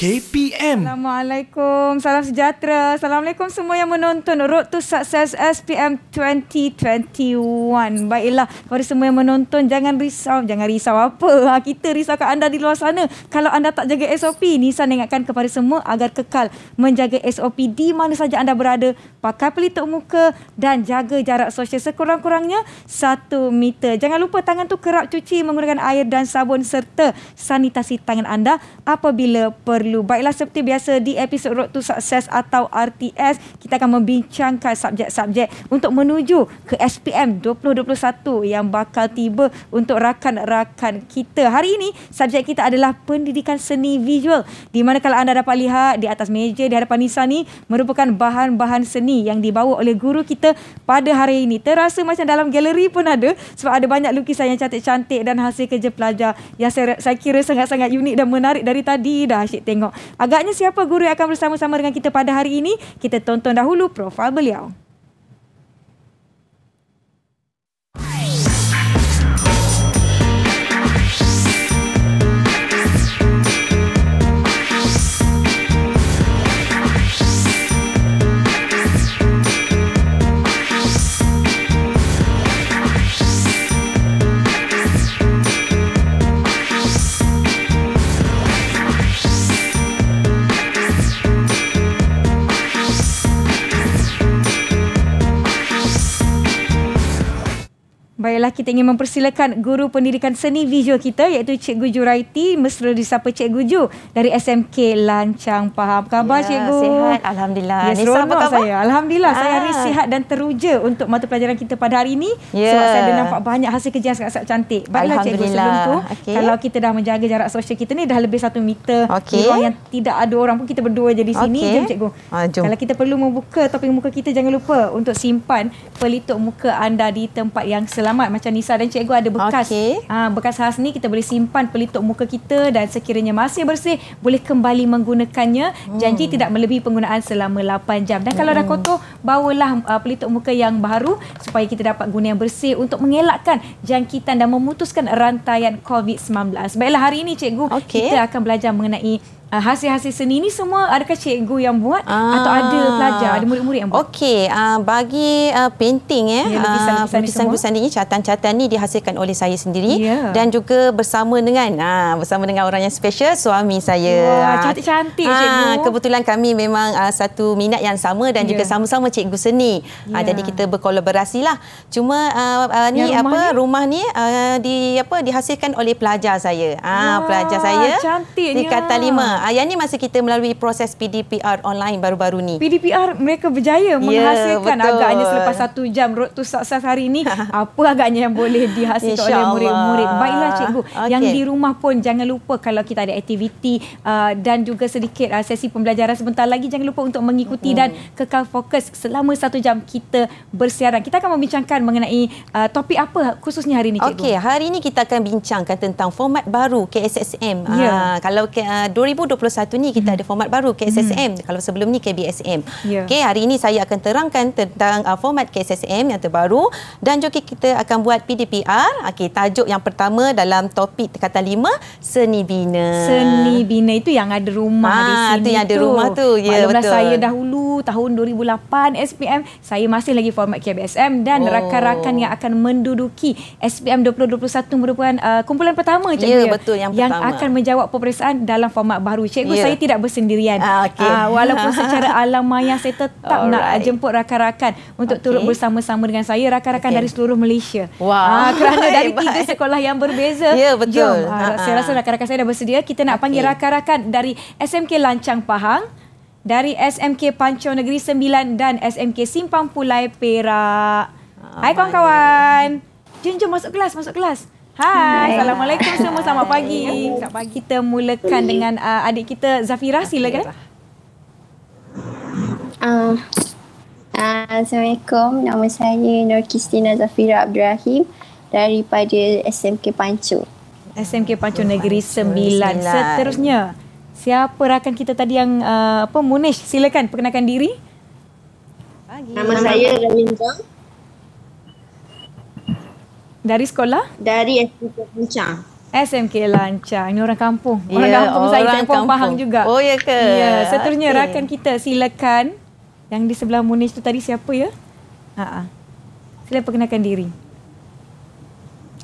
KPM. Assalamualaikum. Salam sejahtera. Assalamualaikum semua yang menonton Road to Success SPM 2021. Baiklah, kepada semua yang menonton, jangan risau. Jangan risau apa. Ha, kita risaukan anda di luar sana. Kalau anda tak jaga SOP, Nisan ingatkan kepada semua agar kekal menjaga SOP di mana saja anda berada. Pakai pelitup muka dan jaga jarak sosial sekurang-kurangnya 1 meter. Jangan lupa tangan tu kerap cuci menggunakan air dan sabun serta sanitasi tangan anda apabila perlu dulu. Baiklah seperti biasa di episod Road to Success atau RTS, kita akan membincangkan subjek-subjek untuk menuju ke SPM 2021 yang bakal tiba untuk rakan-rakan kita. Hari ini subjek kita adalah pendidikan seni visual. Di mana kalau anda dapat lihat di atas meja di hadapan Nisa ni merupakan bahan-bahan seni yang dibawa oleh guru kita pada hari ini. Terasa macam dalam galeri pun ada sebab ada banyak lukisan yang cantik-cantik dan hasil kerja pelajar yang saya, saya kira sangat-sangat unik dan menarik dari tadi dah asyik tengok tengok. Agaknya siapa guru yang akan bersama-sama dengan kita pada hari ini? Kita tonton dahulu profil beliau. kita ingin mempersilakan guru pendidikan seni visual kita iaitu Cikgu Juraiti mesra disapa Cikgu Ju dari SMK Lancang Faham. Khabar ya, Cikgu? Sihat alhamdulillah. Ya, seronok apa khabar? saya. Alhamdulillah ah. saya hari sihat dan teruja untuk mata pelajaran kita pada hari ini. Ya. Sebab saya dah nampak banyak hasil kerja sangat-sangat cantik. Baiklah Cikgu sebelum tu okay. kalau kita dah menjaga jarak sosial kita ni dah lebih satu meter. Okay. Ruang yang tidak ada orang pun kita berdua jadi sini. Okay. Jom Cikgu. Ah, jom. Kalau kita perlu membuka topik muka kita jangan lupa untuk simpan pelitup muka anda di tempat yang selamat macam Kak Nisa dan Cikgu ada bekas. Okay. Ha, ah, bekas khas ni kita boleh simpan pelitup muka kita dan sekiranya masih bersih boleh kembali menggunakannya. Hmm. Janji tidak melebihi penggunaan selama 8 jam. Dan kalau hmm. dah kotor, bawalah uh, pelitup muka yang baru supaya kita dapat guna yang bersih untuk mengelakkan jangkitan dan memutuskan rantaian COVID-19. Baiklah hari ini Cikgu, okay. kita akan belajar mengenai uh, hasil-hasil seni ni semua adakah cikgu yang buat uh, atau ada ah. pelajar ada murid-murid yang buat okey uh, bagi uh, painting eh, ya yeah, lukisan-lukisan uh, lukisan ni catatan-catatan ni dihasilkan oleh saya sendiri yeah. dan juga bersama dengan uh, bersama dengan orang yang special suami saya wah uh, cantik-cantik uh, cikgu kebetulan kami memang uh, satu minat yang sama dan yeah. juga ya. sama-sama cikgu seni yeah. uh, ya. jadi kita berkolaborasi lah cuma uh, uh, ni apa ni? rumah ni uh, di apa dihasilkan oleh pelajar saya ah uh, pelajar saya cantiknya dekat 5 Uh, yang ni masa kita melalui proses PDPR online baru-baru ni. PDPR mereka berjaya ya, menghasilkan yeah, agaknya selepas satu jam road to success hari ini apa agaknya yang boleh dihasilkan oleh murid-murid. Baiklah cikgu, okay. yang di rumah pun jangan lupa kalau kita ada aktiviti uh, dan juga sedikit uh, sesi pembelajaran sebentar lagi jangan lupa untuk mengikuti mm-hmm. dan kekal fokus selama satu jam kita bersiaran. Kita akan membincangkan mengenai uh, topik apa khususnya hari ni. cikgu. Okey, hari ini kita akan bincangkan tentang format baru KSSM. Yeah. Ya. Uh, kalau uh, 2021 ni kita hmm. ada format baru KSSM hmm. kalau sebelum ni KBSM. Yeah. Okey hari ini saya akan terangkan tentang uh, format KSSM yang terbaru dan juga kita akan buat PDPR. Okey tajuk yang pertama dalam topik kata 5 seni bina. Seni bina itu yang ada rumah ha, di ah, sini. Itu yang ada rumah tu. Ya yeah, betul. saya dahulu tahun 2008 SPM saya masih lagi format KBSM dan oh. rakan-rakan yang akan menduduki SPM 2021 merupakan uh, kumpulan pertama Cik yeah, betul yang, yang pertama. Yang akan menjawab peperiksaan dalam format baru baru. Cikgu yeah. saya tidak bersendirian. Ah, okay. ah, walaupun secara alam maya saya tetap Alright. nak jemput rakan-rakan untuk okay. turut bersama-sama dengan saya rakan-rakan okay. dari seluruh Malaysia. Wow. Ah, kerana dari tiga sekolah yang berbeza. Ya yeah, betul. Jom. Ah, ah saya rasa ah. rakan-rakan saya dah bersedia. Kita nak okay. panggil rakan-rakan dari SMK Lancang Pahang dari SMK Pancor Negeri Sembilan dan SMK Simpang Pulai Perak. Ah, Hai kawan-kawan. Jom, jom masuk kelas, masuk kelas. Hai, Assalamualaikum semua, selamat pagi. Selamat pagi. Kita mulakan dengan uh, adik kita Zafira, silakan. Uh, ah. uh, ah, Assalamualaikum, nama saya Nur Kristina Zafira Abdul Rahim daripada SMK Pancu. SMK Pancu Negeri sembilan. Seterusnya, siapa rakan kita tadi yang uh, apa, Munish? Silakan perkenalkan diri. Nama saya Ramin Jang. Dari sekolah? Dari SMK Lancang. SMK Lancang. Ini orang kampung. Orang yeah, kampung orang saya, saya pun pahang juga. Oh, ya ke? Ya, yeah, seterusnya okay. rakan kita silakan. Yang di sebelah Munish tu tadi siapa ya? Ha, ha. Sila perkenalkan diri.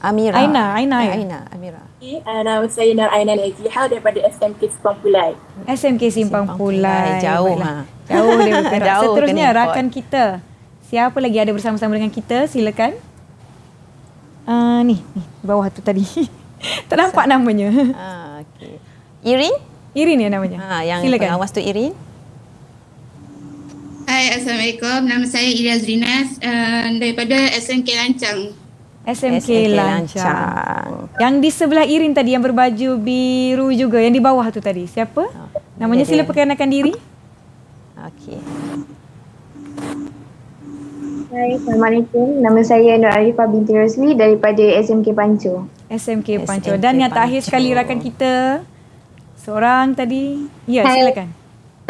Amira. Aina, Aina. Aina, ya? Aina Amira. Okay, uh, nama saya Nur Aina Leziha daripada SMK Simpang Pulai. SMK Simpang, Simpang Pulai. Pulai. Jauh lah. Jauh Jauh. bukan. Seterusnya rakan kita. Siapa lagi ada bersama-sama dengan kita? Silakan uh, ni, ni bawah tu tadi. tak nampak ah, namanya. Ah, okay. Irin? Irin ya namanya. Ha, yang Silakan. pengawas tu Irin. Hai, Assalamualaikum. Nama saya Iria Zrinas uh, daripada SMK Lancang. SMK, Lancang. Lancang. Yang di sebelah Irin tadi yang berbaju biru juga, yang di bawah tu tadi. Siapa? Oh, namanya sila dia. perkenalkan diri. Okey. Hai, Assalamualaikum. Nama saya Nur Arifah binti Rosli daripada SMK Panco. SMK Panco. Dan yang terakhir sekali rakan kita, seorang tadi. Ya, Hai. silakan.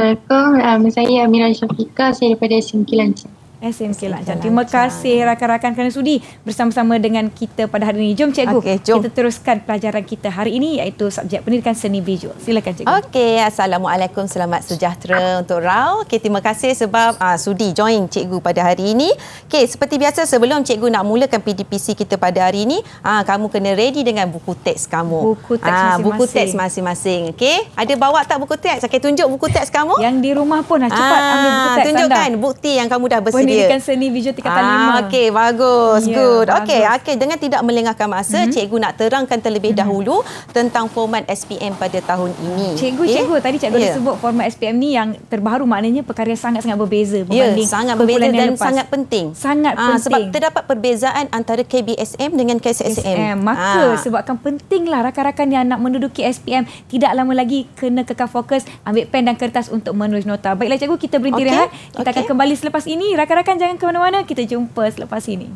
Assalamualaikum. Nama saya Amira Syafiqah. Saya daripada SMK Lancar. Eh, SMK Lancang. Terima kasih rakan-rakan kerana sudi bersama-sama dengan kita pada hari ini. Jom cikgu, okay, jom. kita teruskan pelajaran kita hari ini iaitu subjek pendidikan seni visual. Silakan cikgu. Okey, Assalamualaikum, selamat sejahtera untuk Rao. Okay, terima kasih sebab uh, sudi join cikgu pada hari ini. Okay, seperti biasa sebelum cikgu nak mulakan PDPC kita pada hari ini, uh, kamu kena ready dengan buku teks kamu. Buku teks ah, masing-masing. Uh, buku teks masing-masing. Okay? Ada bawa tak buku teks? Saya tunjuk buku teks kamu. Yang di rumah pun lah. Ah, Cepat uh, ambil buku teks tunjukkan anda. Tunjukkan bukti yang kamu dah bersedia jadikan seni visual tingkatan ah, 5. Okey, bagus. Yeah, Good. Okey, okey dengan tidak melengahkan masa, mm -hmm. cikgu nak terangkan terlebih mm -hmm. dahulu tentang format SPM pada tahun ini. Cikgu, eh? cikgu tadi cikgu yeah. dah ya. sebut format SPM ni yang terbaru maknanya perkara sangat-sangat berbeza ya, berbanding yeah, sangat berbeza dan lepas. sangat penting. Sangat ah, penting. Sebab terdapat perbezaan antara KBSM dengan KSSM. SM. Maka ah. sebabkan pentinglah rakan-rakan yang nak menduduki SPM tidak lama lagi kena kekal fokus, ambil pen dan kertas untuk menulis nota. Baiklah cikgu, kita berhenti okay. rehat. Kita okay. akan kembali selepas ini rakan, -rakan rakan-rakan jangan ke mana-mana kita jumpa selepas ini.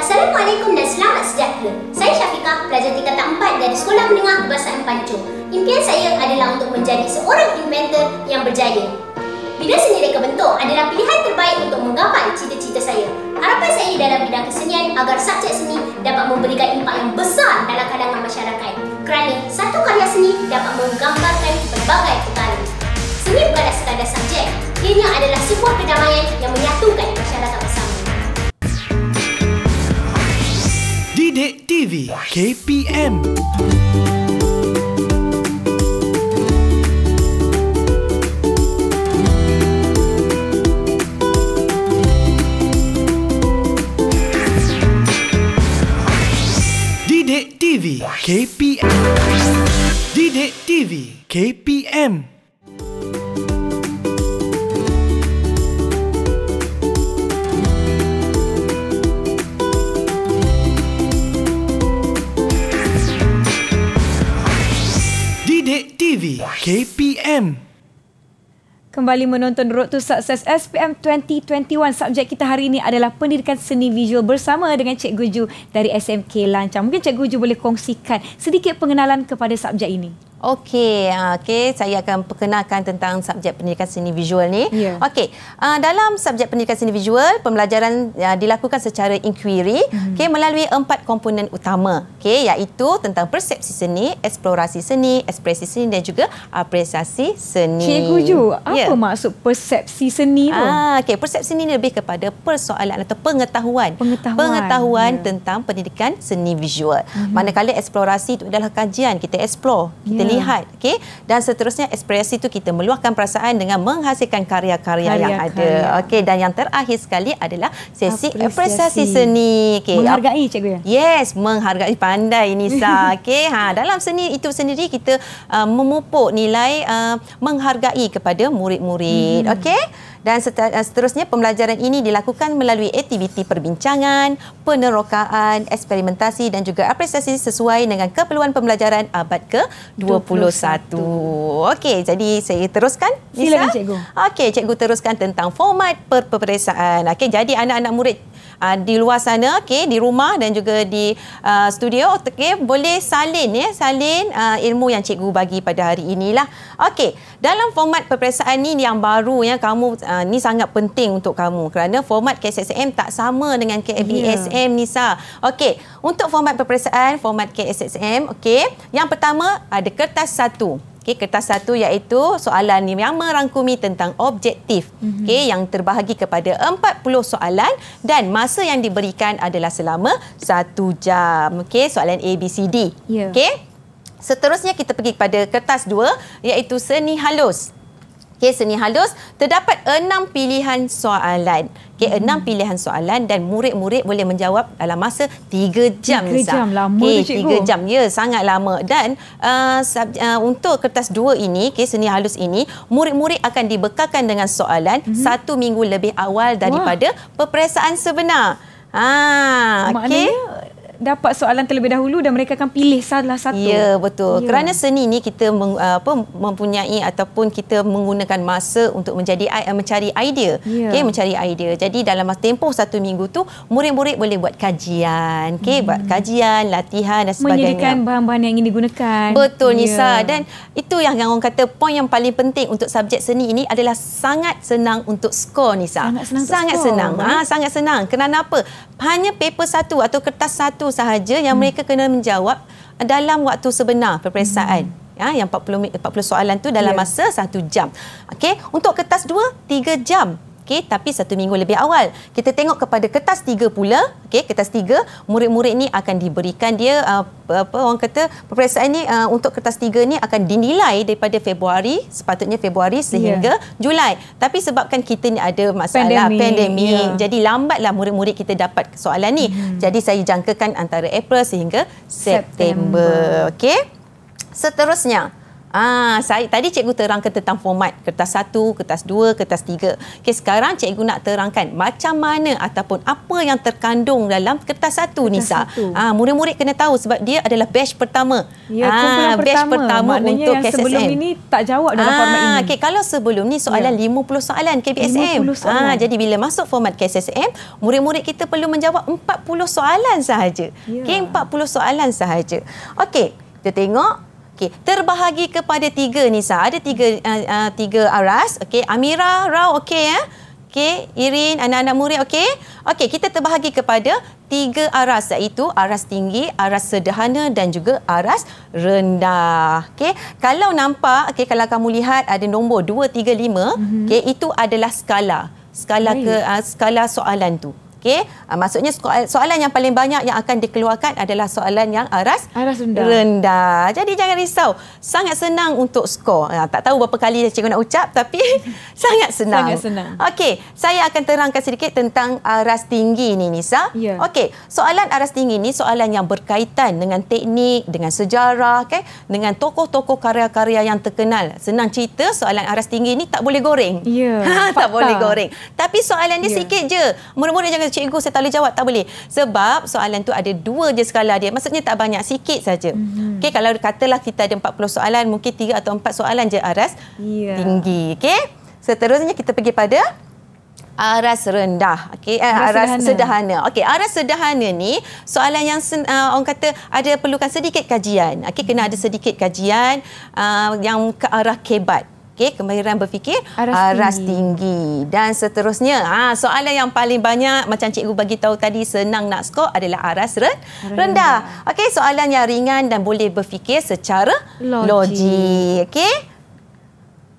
Assalamualaikum dan selamat sejahtera. Saya Syafiqah, pelajar tingkat 4 dari Sekolah Menengah Kebangsaan Pancung. Impian saya adalah untuk menjadi seorang inventor yang berjaya. Bina seni reka bentuk adalah pilihan terbaik untuk menggapai cita-cita saya. Harapan saya dalam bidang kesenian agar subjek seni dapat memberikan impak yang besar dalam kalangan masyarakat. Kerana satu karya seni dapat menggambarkan pelbagai perkara. Seni bukanlah sekadar subjek. Ianya adalah sebuah perdamaian yang menyatukan masyarakat bersama. Didik TV KPM KPM Didik TV KPM kembali menonton Road to Success SPM 2021. Subjek kita hari ini adalah pendidikan seni visual bersama dengan Cikgu Guju dari SMK Lancang. Mungkin Cikgu Guju boleh kongsikan sedikit pengenalan kepada subjek ini. Okey, ah, okay. saya akan perkenalkan tentang subjek pendidikan seni visual ni. Yeah. Okey, uh, dalam subjek pendidikan seni visual, pembelajaran uh, dilakukan secara inquiry mm. okay, melalui empat komponen utama okay, iaitu tentang persepsi seni, eksplorasi seni, ekspresi seni dan juga apresiasi seni. Cikgu Ju, apa yeah. maksud persepsi seni tu? Ah, okey, Persepsi seni lebih kepada persoalan atau pengetahuan. Pengetahuan, pengetahuan yeah. tentang pendidikan seni visual. Mm. Manakala eksplorasi itu adalah kajian, kita explore, kita yeah melihat yeah. okey dan seterusnya ekspresi itu kita meluahkan perasaan dengan menghasilkan karya-karya yang ada okey dan yang terakhir sekali adalah sesi apresiasi seni okey menghargai cikgu ya yes menghargai pandai ini sah okey ha dalam seni itu sendiri kita uh, memupuk nilai uh, menghargai kepada murid-murid hmm. okey dan eh, seterusnya pembelajaran ini dilakukan melalui aktiviti perbincangan, penerokaan, eksperimentasi dan juga apresiasi sesuai dengan keperluan pembelajaran abad ke-21. Okey, jadi saya teruskan. Sila, cikgu. Okey, cikgu teruskan tentang format perperiksaan. Okey, jadi anak-anak murid uh, di luar sana okey di rumah dan juga di uh, studio okey boleh salin ya salin uh, ilmu yang cikgu bagi pada hari inilah okey dalam format peperiksaan ni yang baru ya kamu uh, ni sangat penting untuk kamu kerana format KSSM tak sama dengan KBSM yeah. Nisa okey untuk format peperiksaan format KSSM okey yang pertama ada kertas satu Okey, kertas satu iaitu soalan yang merangkumi tentang objektif. Mm-hmm. Okey, yang terbahagi kepada 40 soalan dan masa yang diberikan adalah selama satu jam. Okey, soalan A, B, C, D. Yeah. Okey. Seterusnya kita pergi kepada kertas dua iaitu seni halus. Okey, seni halus terdapat enam pilihan soalan. Okey, hmm. enam pilihan soalan dan murid-murid boleh menjawab dalam masa tiga jam. Tiga jam sah. lama okay, cikgu. Tiga jam, ya sangat lama. Dan uh, sub, uh, untuk kertas dua ini, okay, seni halus ini, murid-murid akan dibekalkan dengan soalan hmm. satu minggu lebih awal daripada Wah. peperiksaan sebenar. Ah, Maknanya okay dapat soalan terlebih dahulu dan mereka akan pilih salah satu. Ya, betul. Ya. Kerana seni ni kita meng, uh, apa, mempunyai ataupun kita menggunakan masa untuk menjadi uh, mencari idea. Ya. Okey, mencari idea. Jadi dalam tempoh satu minggu tu, murid-murid boleh buat kajian, okey, hmm. buat kajian, latihan dan sebagainya. Menyediakan bahan-bahan yang ingin digunakan. Betul ya. Nisa dan itu yang orang kata poin yang paling penting untuk subjek seni ini adalah sangat senang untuk skor Nisa. Sangat senang. Ah, sangat senang. Ha, sangat senang. Kenapa? Hanya paper satu atau kertas satu sahaja yang hmm. mereka kena menjawab dalam waktu sebenar peperiksaan. Hmm. Ya, yang 40, 40 soalan tu dalam yeah. masa 1 jam. Okey, untuk kertas 2 3 jam okey tapi satu minggu lebih awal kita tengok kepada kertas tiga pula okey kertas tiga murid-murid ni akan diberikan dia uh, apa orang kata peperiksaan ni uh, untuk kertas tiga ni akan dinilai daripada Februari sepatutnya Februari sehingga yeah. Julai tapi sebabkan kita ni ada masalah pandemik, pandemik yeah. jadi lambatlah murid-murid kita dapat soalan ni hmm jadi saya jangkakan antara April sehingga September, September. okey seterusnya Ah, saya tadi cikgu terangkan tentang format kertas 1, kertas 2, kertas 3. Okey, sekarang cikgu nak terangkan macam mana ataupun apa yang terkandung dalam kertas 1 kertas Nisa. Satu. Ah, murid-murid kena tahu sebab dia adalah batch pertama. Ya, ah, batch pertama, pertama untuk yang KSSM. Sebelum ini tak jawab dalam ah, format ini. Ah, Okey, kalau sebelum ni soalan ya. 50 soalan KBSM. 50 ah, soalan. Ah, jadi bila masuk format KSSM, murid-murid kita perlu menjawab 40 soalan sahaja. Ya. Okey, 40 soalan sahaja. Okey, kita tengok Okey, terbahagi kepada tiga ni Nisa. Ada tiga uh, uh, tiga aras. Okey, Amira, Rao, okey ya. Eh? Okey, Irin, anak-anak murid, okey. Okey, kita terbahagi kepada tiga aras iaitu aras tinggi, aras sederhana dan juga aras rendah. Okey, kalau nampak, okey kalau kamu lihat ada nombor 2 3 5, mm-hmm. okey itu adalah skala. Skala ke uh, skala soalan tu. Okey, uh, maksudnya soal, soalan yang paling banyak yang akan dikeluarkan adalah soalan yang aras, ah, aras rendah. rendah. Jadi jangan risau, sangat senang untuk skor. Uh, tak tahu berapa kali cikgu nak ucap tapi sangat senang. Sangat senang. Okey, saya akan terangkan sedikit tentang aras tinggi ini Nisa. Yeah. Okey, soalan aras tinggi ini soalan yang berkaitan dengan teknik, dengan sejarah, okay? dengan tokoh-tokoh karya-karya yang terkenal. Senang cerita, soalan aras tinggi ini tak boleh goreng. Ya, yeah, tak boleh goreng. Tapi soalan ini yeah. sikit je. Mula-mula jangan cikgu saya tak boleh jawab tak boleh sebab soalan tu ada dua je skala dia maksudnya tak banyak sikit saja mm -hmm. okey kalau katalah kita ada 40 soalan mungkin tiga atau empat soalan je aras yeah. tinggi okey seterusnya kita pergi pada aras rendah Okay, eh, aras sederhana, sederhana. okey aras sederhana ni soalan yang uh, orang kata ada perlukan sedikit kajian okey kena ada sedikit kajian uh, yang ke arah kebat Okay, kemahiran berfikir aras, aras ah, tinggi. tinggi dan seterusnya. Ha, soalan yang paling banyak macam cikgu bagi tahu tadi senang nak skor adalah aras re rendah. rendah. Okey, soalan yang ringan dan boleh berfikir secara logik. logik. Okey.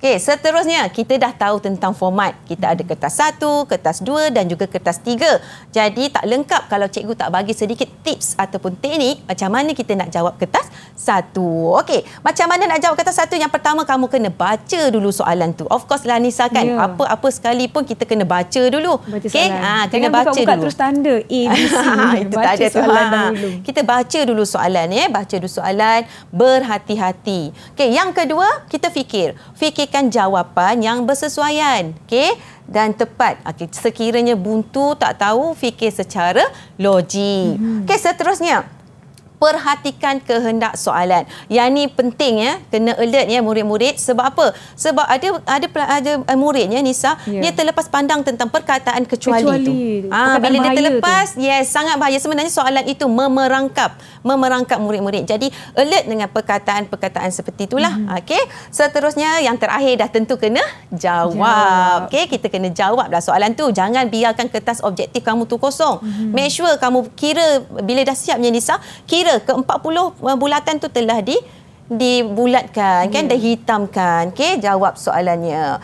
Okey, seterusnya kita dah tahu tentang format. Kita ada kertas satu, kertas dua dan juga kertas tiga. Jadi tak lengkap kalau cikgu tak bagi sedikit tips ataupun teknik macam mana kita nak jawab kertas satu. Okey, macam mana nak jawab kertas satu? Yang pertama kamu kena baca dulu soalan tu. Of course lah Nisa kan, yeah. apa-apa sekali pun kita kena baca dulu. Baca okay? soalan. Ha, kena Jangan baca buka-buka dulu. terus tanda A, B, C. Itu baca tak ada soalan Ha. dulu. Ah, kita baca dulu soalan eh? baca dulu soalan, berhati-hati. Okey, yang kedua kita fikir. Fikir memberikan jawapan yang bersesuaian okey dan tepat okay. sekiranya buntu tak tahu fikir secara logik mm-hmm. okey seterusnya perhatikan kehendak soalan. Yang ni penting ya, kena alert ya murid-murid sebab apa? Sebab ada ada ada eh, murid Nisa, yeah. dia terlepas pandang tentang perkataan kecuali, kecuali itu. Ah bila dia terlepas, tu. yes sangat bahaya sebenarnya soalan itu memerangkap memerangkap murid-murid. Jadi alert dengan perkataan-perkataan seperti itulah. Mm-hmm. Okey. Seterusnya yang terakhir dah tentu kena jawab. Okey, kita kena jawablah soalan tu. Jangan biarkan kertas objektif kamu tu kosong. Mm-hmm. Make sure kamu kira bila dah siapnya Nisa, kira ya ke-40 uh, bulatan tu telah di dibulatkan kan hmm. Dah hitamkan, okey jawab soalannya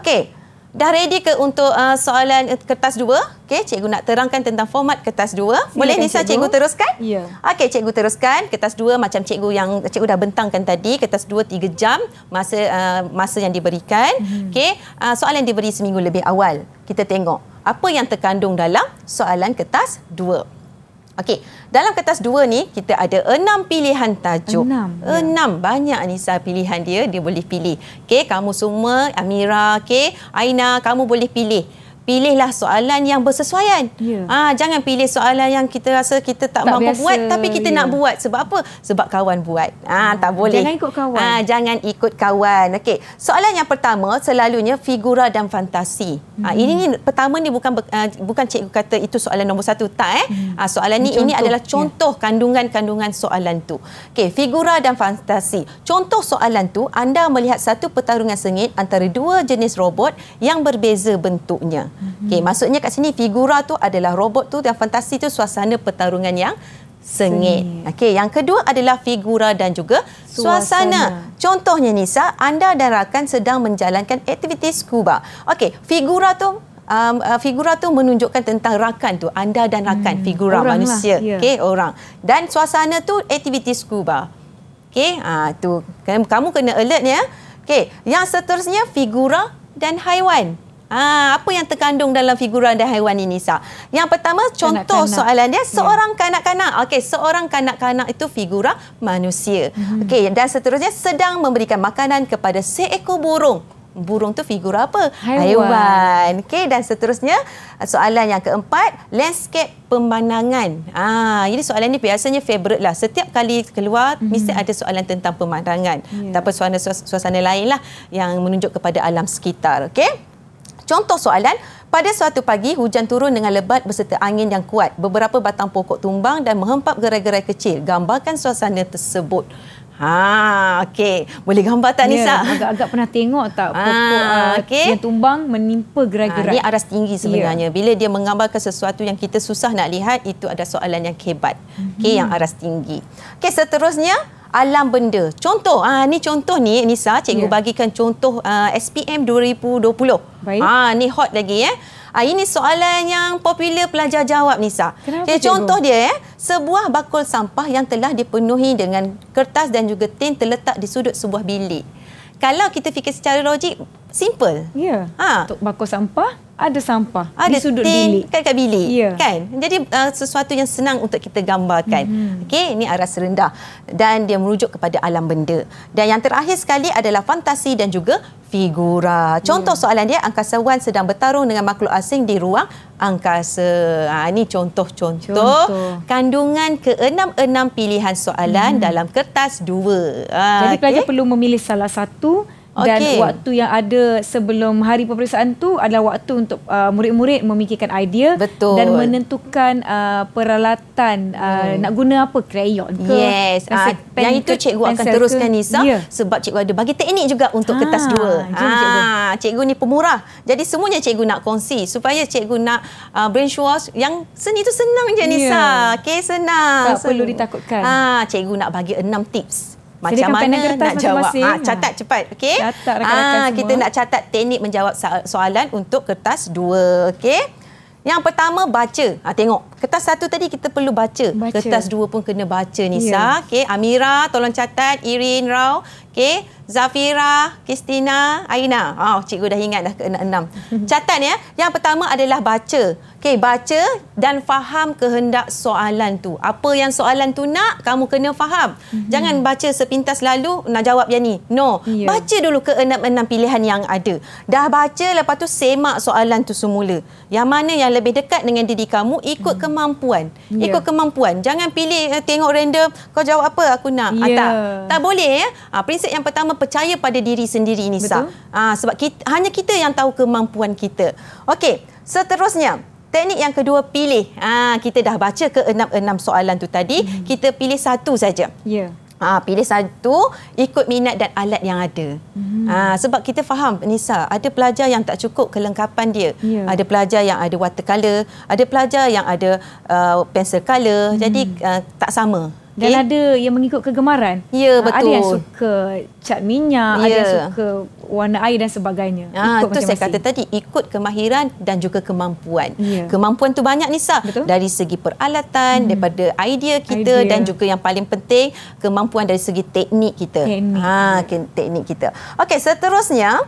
okey dah ready ke untuk uh, soalan eh, kertas 2 okey cikgu nak terangkan tentang format kertas 2 boleh Nisa cikgu. cikgu teruskan ya yeah. okey cikgu teruskan kertas 2 macam cikgu yang cikgu dah bentangkan tadi kertas 2 3 jam masa uh, masa yang diberikan mm-hmm. okey uh, soalan diberi seminggu lebih awal kita tengok apa yang terkandung dalam soalan kertas 2 Okey, dalam kertas dua ni kita ada enam pilihan tajuk. Enam. Ya. Enam ya. banyak Anissa pilihan dia, dia boleh pilih. Okey, kamu semua, Amira, okey, Aina, kamu boleh pilih pilihlah soalan yang bersesuaian. Yeah. Ya. Ha, jangan pilih soalan yang kita rasa kita tak, tak mampu biasa. buat tapi kita yeah. nak ya. buat. Sebab apa? Sebab kawan buat. Ha, hmm. Tak boleh. Jangan ikut kawan. Ha, jangan ikut kawan. Okay. Soalan yang pertama selalunya figura dan fantasi. Ah, hmm. Ha, ini, ini pertama ni bukan uh, bukan cikgu kata itu soalan nombor satu. Tak eh. Hmm. Ha, soalan ni ini adalah ya. contoh kandungan-kandungan yeah. soalan tu. Okay. Figura dan fantasi. Contoh soalan tu anda melihat satu pertarungan sengit antara dua jenis robot yang berbeza bentuknya. Mm-hmm. Okey, maksudnya kat sini figura tu adalah robot tu dan fantasi tu suasana pertarungan yang sengit. sengit. Okey, yang kedua adalah figura dan juga suasana. suasana. Contohnya Nisa, anda dan rakan sedang menjalankan aktiviti scuba. Okay, figura tu um, uh, figura tu menunjukkan tentang rakan tu, anda dan rakan, mm, figura orang lah, manusia. Lah, ya. yeah. orang. Dan suasana tu aktiviti scuba. Okey, ah tu kamu kena alert ya. Okey, yang seterusnya figura dan haiwan. Ha, apa yang terkandung dalam figura dan haiwan ini, Sa? Yang pertama, contoh kanak-kanak. soalan dia, hmm. seorang ya. kanak-kanak. Okey, seorang kanak-kanak itu figura manusia. Hmm. Okey, dan seterusnya, sedang memberikan makanan kepada seekor burung. Burung tu figura apa? Haiwan. Okey, dan seterusnya, soalan yang keempat, landscape pemandangan. Ah, ini soalan ni biasanya favorite lah. Setiap kali keluar mm-hmm. mesti ada soalan tentang pemandangan yeah. ataupun suasana suasana lainlah yang menunjuk kepada alam sekitar, okey? Contoh soalan, pada suatu pagi hujan turun dengan lebat berserta angin yang kuat. Beberapa batang pokok tumbang dan menghempap gerai-gerai kecil. Gambarkan suasana tersebut. ah okey. Boleh gambar tak Nisa? Ya, agak-agak pernah tengok tak ah, pokok ha, ah, okay. yang tumbang menimpa ah, gerai-gerai. Ha, ini aras tinggi sebenarnya. Ya. Bila dia menggambarkan sesuatu yang kita susah nak lihat, itu ada soalan yang hebat. Okey, mm-hmm. yang aras tinggi. Okey, seterusnya alam benda. Contoh, ah ha, ni contoh ni Nisa, cikgu yeah. bagikan contoh uh, SPM 2020. Ah ni hot lagi eh. Ah ini soalan yang popular pelajar jawab Nisa. Okay, contoh dia eh, sebuah bakul sampah yang telah dipenuhi dengan kertas dan juga tin terletak di sudut sebuah bilik. Kalau kita fikir secara logik, simple. Ya. Yeah. Ha. Untuk bakar sampah, ada sampah ada di sudut tin, bilik. Kan kat bilik. Yeah. Kan? Jadi uh, sesuatu yang senang untuk kita gambarkan. Mm-hmm. Okey, ini aras rendah dan dia merujuk kepada alam benda. Dan yang terakhir sekali adalah fantasi dan juga figura. Contoh yeah. soalan dia angkasawan sedang bertarung dengan makhluk asing di ruang angkasa. Ha, ini contoh-contoh Contoh. kandungan ke enam enam pilihan soalan mm. dalam kertas dua. Ha, Jadi okay. pelajar perlu memilih salah satu dan waktu yang ada sebelum hari peperiksaan tu adalah waktu untuk uh, murid-murid memikirkan idea Betul. dan menentukan uh, peralatan uh, hmm. nak guna apa crayon ke. Yes. Uh, ah, pen yang itu cikgu akan teruskan ke. Nisa yeah. sebab cikgu ada bagi teknik juga untuk ha, kertas dua. Ha, cikgu. Ah, cikgu ni pemurah. Jadi semuanya cikgu nak kongsi supaya cikgu nak uh, brainwash yang seni tu senang je Nisa. Yeah. Okey senang. Tak senang. perlu ditakutkan. Ha, cikgu nak bagi enam tips macam kan mana nak masing jawab. Masing. Ha, ah, catat cepat. Okey. Ah, kita nak catat teknik menjawab soalan untuk kertas dua. okay? Yang pertama baca. Ha, tengok. Kertas satu tadi kita perlu baca. baca. Kertas dua pun kena baca Nisa. Yeah. Okey, Amira tolong catat, Irin Rao, okey, Zafira, Kristina, Aina. Ah, oh, cikgu dah ingat dah ke enam. Catat ya. Yang pertama adalah baca. Okey, baca dan faham kehendak soalan tu. Apa yang soalan tu nak, kamu kena faham. Mm -hmm. Jangan baca sepintas lalu nak jawab yang ni. No. Yeah. Baca dulu ke enam-enam pilihan yang ada. Dah baca lepas tu semak soalan tu semula. Yang mana yang lebih dekat dengan diri kamu ikut mm -hmm kemampuan. Yeah. Ikut kemampuan. Jangan pilih eh, tengok random, kau jawab apa aku nak. Yeah. Ah, ya. tak. tak boleh. Ya? Ah, prinsip yang pertama, percaya pada diri sendiri, Nisa. Ah, sebab kita, hanya kita yang tahu kemampuan kita. Okey, seterusnya. Teknik yang kedua, pilih. Ah, kita dah baca ke enam-enam soalan tu tadi. Mm -hmm. Kita pilih satu saja. Ya. Yeah. Ha, pilih satu ikut minat dan alat yang ada. Hmm. Ha, sebab kita faham Nisa, ada pelajar yang tak cukup kelengkapan dia. Yeah. Ada pelajar yang ada watercolor, ada pelajar yang ada uh, pensel color. Hmm. Jadi uh, tak sama. Dan okay. Eh? ada yang mengikut kegemaran. Ya, betul. Ah, ada yang suka cat minyak, ya. ada yang ya. suka warna air dan sebagainya. Ha, ikut itu saya kata tadi, ikut kemahiran dan juga kemampuan. Ya. Kemampuan tu banyak, Nisa. Betul? Dari segi peralatan, hmm. daripada idea kita idea. dan juga yang paling penting, kemampuan dari segi teknik kita. Teknik. Ha, teknik kita. Okey, seterusnya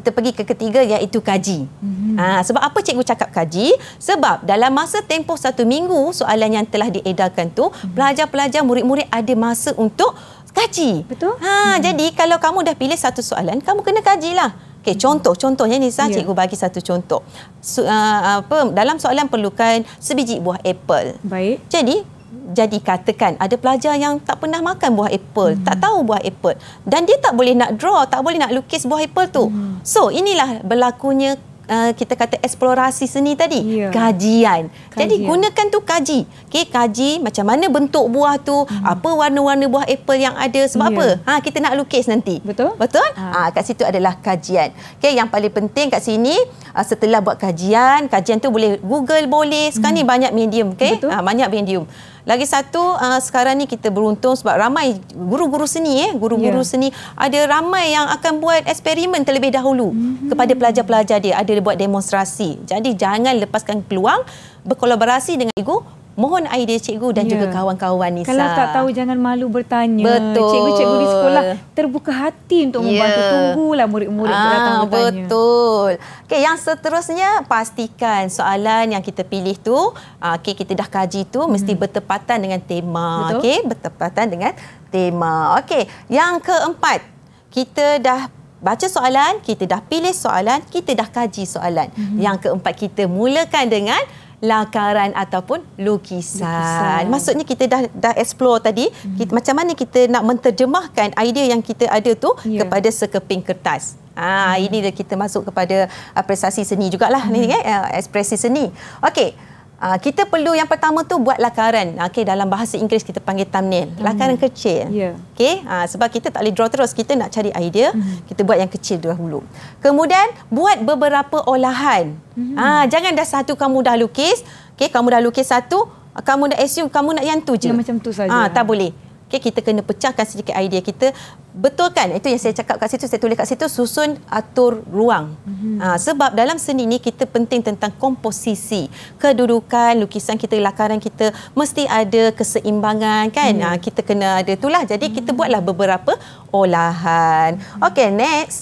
kita pergi ke ketiga iaitu kaji. Mm-hmm. Ha, sebab apa cikgu cakap kaji? Sebab dalam masa tempoh satu minggu soalan yang telah diedarkan tu mm-hmm. pelajar-pelajar murid-murid ada masa untuk kaji. Betul. Ha, mm-hmm. Jadi kalau kamu dah pilih satu soalan, kamu kena kajilah. Okay, mhm. contoh, contohnya ni saya cikgu bagi satu contoh. So, uh, ah, apa, dalam soalan perlukan sebiji buah apple. Baik. Jadi jadi katakan ada pelajar yang tak pernah makan buah apple, hmm. tak tahu buah apple dan dia tak boleh nak draw, tak boleh nak lukis buah apple tu. Hmm. So inilah berlakunya uh, kita kata eksplorasi seni tadi, yeah. kajian. kajian. Jadi gunakan tu kaji. Okey, kaji macam mana bentuk buah tu, hmm. apa warna-warna buah apple yang ada sebab yeah. apa? Ha kita nak lukis nanti. Betul? Betul? Ah ha kat situ adalah kajian. Okey, yang paling penting kat sini uh, setelah buat kajian, kajian tu boleh Google boleh. Sekarang hmm. ni banyak medium, okey? Ha banyak medium. Lagi satu, uh, sekarang ni kita beruntung sebab ramai guru-guru seni, eh, guru-guru yeah. seni ada ramai yang akan buat eksperimen terlebih dahulu mm -hmm. kepada pelajar-pelajar dia, ada buat demonstrasi. Jadi jangan lepaskan peluang berkolaborasi dengan guru mohon idea cikgu dan yeah. juga ya. kawan-kawan Nisa. Kalau tak tahu jangan malu bertanya. Betul. Cikgu-cikgu di sekolah terbuka hati untuk yeah. membantu. Tunggulah murid-murid ah, datang bertanya. Betul. Okay, yang seterusnya pastikan soalan yang kita pilih tu, ah, okay, kita dah kaji tu mesti hmm. bertepatan dengan tema. Betul. Okay, bertepatan dengan tema. Okay, yang keempat kita dah Baca soalan, kita dah pilih soalan, kita dah kaji soalan. Mm -hmm. Yang keempat kita mulakan dengan lakaran ataupun lukisan. lukisan. Maksudnya kita dah dah explore tadi hmm. kita, macam mana kita nak menterjemahkan idea yang kita ada tu yeah. kepada sekeping kertas. Ha, hmm. ini dah kita masuk kepada apresiasi uh, seni jugalah hmm. ni kan uh, ekspresi seni. Okey. Uh, kita perlu yang pertama tu buat lakaran. Ah, okay, dalam bahasa Inggeris kita panggil thumbnail. thumbnail. Lakaran kecil. Yeah. Ya. Okay, uh, sebab kita tak boleh draw terus. Kita nak cari idea. Mm. Kita buat yang kecil dahulu. Kemudian, buat beberapa olahan. Mm. Uh, jangan dah satu kamu dah lukis. Okay, kamu dah lukis satu. Kamu dah assume kamu nak yang tu je. Yang macam tu saja. Uh, tak boleh. Okey kita kena pecahkan sedikit idea kita betul kan itu yang saya cakap kat situ saya tulis kat situ susun atur ruang. Mm-hmm. Ha, sebab dalam seni ni kita penting tentang komposisi, kedudukan lukisan kita, lakaran kita mesti ada keseimbangan kan. Mm-hmm. Ha, kita kena ada itulah. Jadi mm-hmm. kita mhm. buatlah beberapa olahan. Mm-hmm. Okey next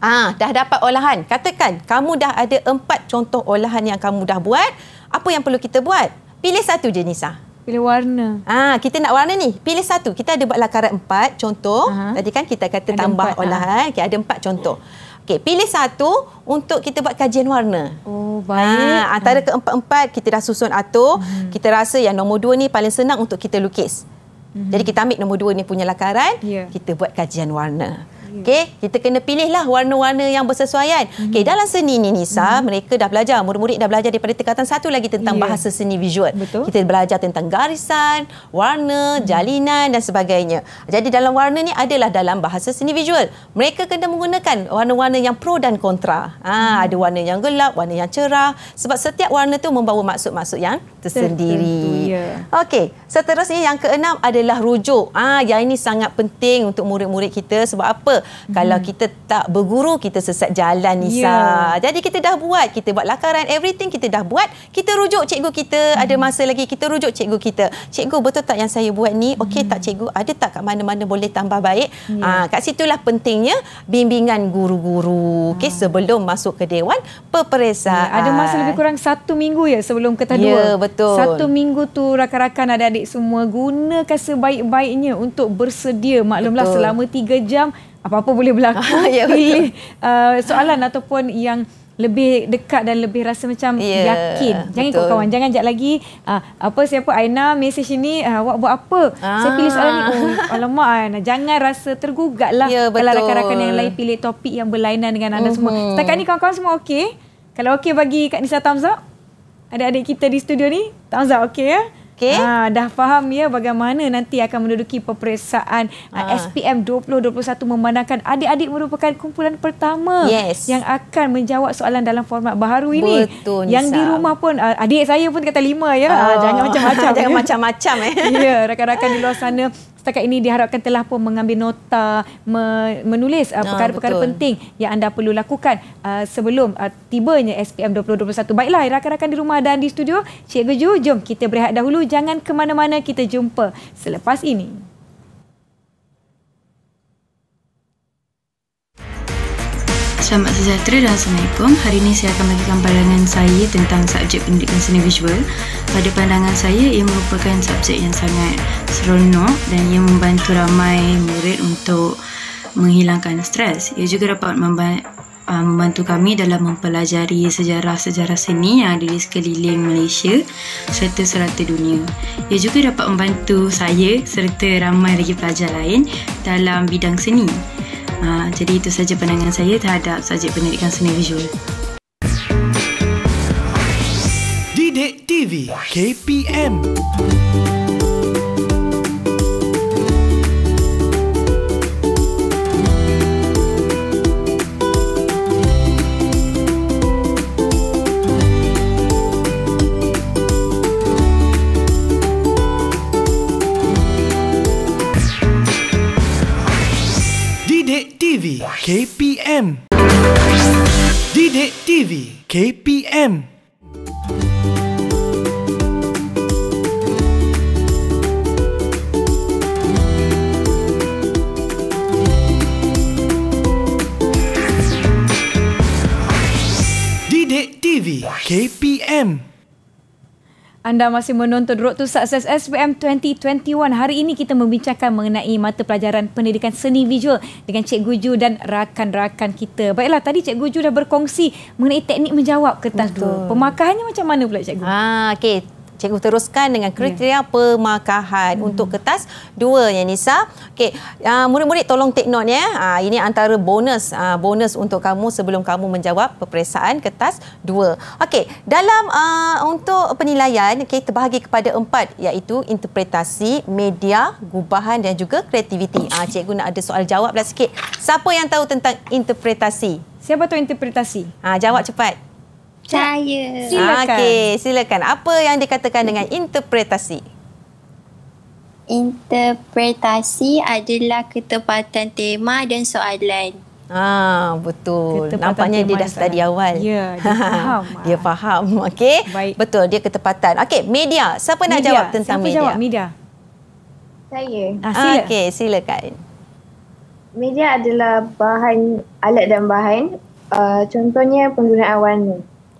Ah, dah dapat olahan. Katakan kamu dah ada empat contoh olahan yang kamu dah buat. Apa yang perlu kita buat? Pilih satu je Nisa. Pilih warna. Ah, kita nak warna ni. Pilih satu. Kita ada buat lakaran empat contoh. Aha. Tadi kan kita kata ada tambah empat, olahan. Okay, ada empat contoh. Okay, pilih satu untuk kita buat kajian warna. Oh, baik. Ha, antara keempat-empat kita dah susun atur. Hmm. Kita rasa yang nombor dua ni paling senang untuk kita lukis. Hmm. Jadi kita ambil nombor dua ni punya lakaran. Yeah. Kita buat kajian warna. Okey, kita kena pilihlah warna-warna yang bersesuaian. Mm. Okey, mhm. dalam seni ni Nisa, mm. mereka dah belajar, murid-murid dah belajar daripada tingkatan satu lagi tentang yeah. bahasa seni visual. Betul. Kita belajar tentang garisan, warna, mm. jalinan dan sebagainya. Jadi dalam warna ni adalah dalam bahasa seni visual. Mereka kena menggunakan warna-warna yang pro dan kontra. Ha, mm. ada warna yang gelap, warna yang cerah sebab setiap warna tu membawa maksud-maksud yang tersendiri. Yeah. Okey, seterusnya yang keenam adalah rujuk. Ah, ha, yang ini sangat penting untuk murid-murid kita sebab apa? hmm kalau kita tak berguru kita sesat jalan Nisa yeah. jadi kita dah buat kita buat lakaran everything kita dah buat kita rujuk cikgu kita hmm ada masa lagi kita rujuk cikgu kita cikgu betul tak yang saya buat ni okey hmm tak cikgu ada tak kat mana-mana boleh tambah baik yeah. Ya. ha, kat situlah pentingnya bimbingan guru-guru ha. okay, ah. sebelum masuk ke Dewan Peperiksaan yeah, ada masa lebih kurang satu minggu ya sebelum ketua ya, yeah, betul satu minggu tu rakan-rakan adik-adik semua gunakan sebaik-baiknya untuk bersedia maklumlah betul. selama tiga jam apa-apa boleh berlaku ya, pilih uh, soalan ataupun yang lebih dekat dan lebih rasa macam yeah, yakin. Jangan betul. ikut kawan. Jangan jap lagi uh, apa siapa Aina mesej ini uh, awak buat apa? Ah. Saya pilih soalan ni. Ah. Oh, alamak Aina. Jangan rasa tergugat lah yeah, kalau rakan-rakan yang lain pilih topik yang berlainan dengan anda mm-hmm. semua. Mhm. Setakat ni kawan-kawan semua okey? Kalau okey bagi Kak Nisa thumbs up. Adik-adik kita di studio ni thumbs up okey ya? Okay. Ha, ah, dah faham ya bagaimana nanti akan menduduki peperiksaan ha. SPM 2021 memandangkan adik-adik merupakan kumpulan pertama yes. yang akan menjawab soalan dalam format baru ini. Betul, yang di rumah pun ah, adik saya pun kata lima ya. Oh. Ha, jangan macam-macam. jangan ya. macam-macam eh. Ya, rakan-rakan di luar sana setakat ini diharapkan telah pun mengambil nota me- menulis uh, ah, perkara-perkara ah, penting yang anda perlu lakukan uh, sebelum uh, tibanya SPM 2021. Baiklah rakan-rakan di rumah dan di studio, Cikgu Ju, jom kita berehat dahulu. Jangan ke mana-mana, kita jumpa selepas ini. selamat sejahtera dan Assalamualaikum. Hari ini saya akan bagikan pandangan saya tentang subjek pendidikan seni visual. Pada pandangan saya, ia merupakan subjek yang sangat seronok dan ia membantu ramai murid untuk menghilangkan stres. Ia juga dapat ah, membantu kami dalam mempelajari sejarah-sejarah seni yang ada di sekeliling Malaysia serta serata dunia. Ia juga dapat membantu saya serta ramai lagi pelajar lain dalam bidang seni. Ha, jadi itu saja pandangan saya terhadap subjek pendidikan seni visual. Didik TV KPM. KPM. Didik TV KPM. KPM. Anda masih menonton Road to Success SPM 2021. Hari ini kita membincangkan mengenai mata pelajaran pendidikan seni visual dengan Cik Guju dan rakan-rakan kita. Baiklah, tadi Cik Guju dah berkongsi mengenai teknik menjawab kertas Betul. tu. Pemakahannya macam mana pula Guju? Ah, okay cikgu teruskan dengan ya. kriteria yeah. pemakahan hmm. untuk kertas dua, ya Nisa. Okey, uh, murid-murid tolong take note ya. Uh, ini antara bonus uh, bonus untuk kamu sebelum kamu menjawab peperiksaan kertas dua. Okey, dalam uh, untuk penilaian okey terbahagi kepada empat iaitu interpretasi, media, gubahan dan juga kreativiti. Ah uh, cikgu nak ada soal jawablah sikit. Siapa yang tahu tentang interpretasi? Siapa tahu interpretasi? Ah uh, jawab cepat. Saya. Silakan. Okey, silakan. Apa yang dikatakan dengan interpretasi? Interpretasi adalah ketepatan tema dan soalan. Ah betul. Nampaknya dia dah study awal. Ya, dia faham. dia faham. Okey. Betul, dia ketepatan. Okey, media. Siapa media. nak jawab tentang Siapa media? Siapa jawab media? Saya. Ah, sila. Okey, silakan. Media adalah bahan alat dan bahan uh, contohnya penggunaan warna.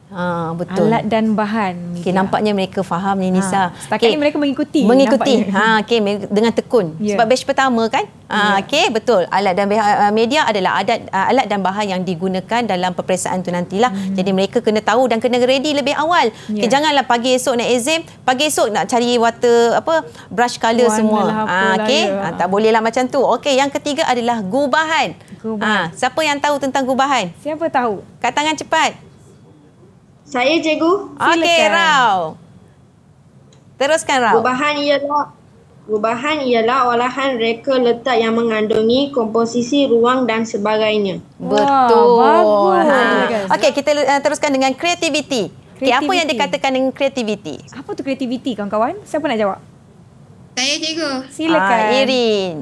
Ha, betul. Alat dan bahan. Okay, nampaknya mereka faham ni ha, Nisa. Ha, setakat okay. ini mereka mengikuti. Mengikuti. Ha, okay, dengan tekun. Yeah. Sebab batch pertama kan. Ha, yeah. Okay, betul. Alat dan eh, media adalah adat, eh, alat dan bahan yang digunakan dalam peperiksaan tu nantilah. Mm. Jadi mereka kena tahu dan kena ready lebih awal. Yeah. Okay, ya. janganlah pagi esok nak exam. Pagi esok nak cari water, apa, brush color Warna semua. Lah, ha, okay, ya. ha, tak bolehlah macam tu. Okay, yang ketiga adalah gubahan. gubahan. Ha, siapa yang tahu tentang gubahan? Siapa tahu? Kat tangan cepat. Saya cikgu. Silakan. Okey, Rao. Teruskan Rao. Perubahan ialah perubahan ialah olahan reka letak yang mengandungi komposisi ruang dan sebagainya. Betul. Wow, ha. Ah. Okey, kita uh, teruskan dengan kreativiti. Okay, apa yang dikatakan dengan kreativiti? Apa tu kreativiti kawan-kawan? Siapa nak jawab? Saya cikgu. Silakan. Ah, Irin.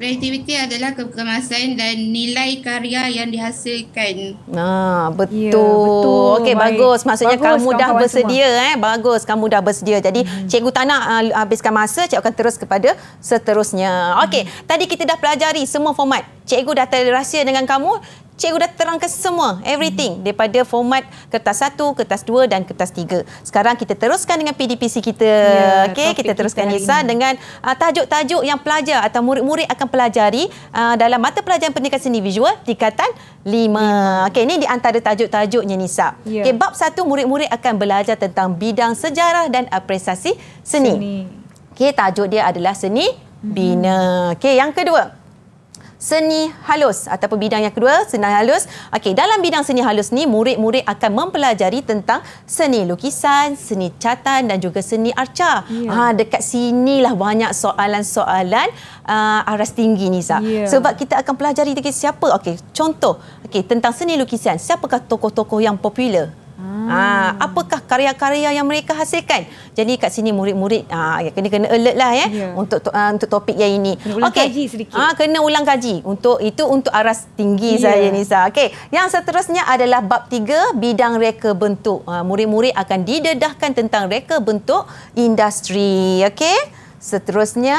Relativiti adalah kekemasan dan nilai karya yang dihasilkan. Nah, betul. Ya, betul. Okey, bagus. Maksudnya bagus, kamu dah bersedia semua. eh. Bagus kamu dah bersedia. Jadi, hmm. cikgu tak nak uh, ah, habiskan masa, cikgu akan terus kepada seterusnya. Okey, hmm. tadi kita dah pelajari semua format. Cikgu dah tadi dengan kamu. Cikgu dah terangkan semua, everything hmm. daripada format kertas satu, kertas dua dan kertas tiga. Sekarang kita teruskan dengan PDPC kita. Ya, okay, kita, kita teruskan Nisa dengan uh, tajuk-tajuk yang pelajar atau murid-murid akan pelajari uh, dalam mata pelajaran pendidikan seni visual tingkatan 5. Okay, ini di antara tajuk-tajuknya Nisa. Ya. Okay, bab satu murid-murid akan belajar tentang bidang sejarah dan apresiasi seni. seni. Okey, tajuk dia adalah seni hmm. bina. Okay, yang kedua seni halus ataupun bidang yang kedua seni halus. Okey, dalam bidang seni halus ni murid-murid akan mempelajari tentang seni lukisan, seni catan dan juga seni arca. Yeah. Ha dekat sinilah banyak soalan-soalan uh, aras tinggi ni yeah. Sebab kita akan pelajari dekat siapa? Okey, contoh. Okey, tentang seni lukisan, siapakah tokoh-tokoh yang popular? Ha, apakah karya-karya yang mereka hasilkan? Jadi kat sini murid-murid ha, kena kena alert lah ya yeah. untuk uh, untuk topik yang ini. Kena ulang okay. kaji sedikit. Ha, kena ulang kaji untuk itu untuk aras tinggi yeah. saya Nisa. Okey. Yang seterusnya adalah bab tiga bidang reka bentuk. Ha, murid-murid akan didedahkan tentang reka bentuk industri. Okey. Seterusnya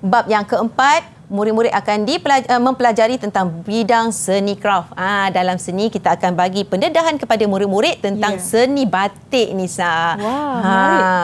bab yang keempat murid-murid akan eh, mempelajari tentang bidang seni craft. Ah ha, dalam seni kita akan bagi pendedahan kepada murid-murid tentang yeah. seni batik ni sa. Wah, wow, ha,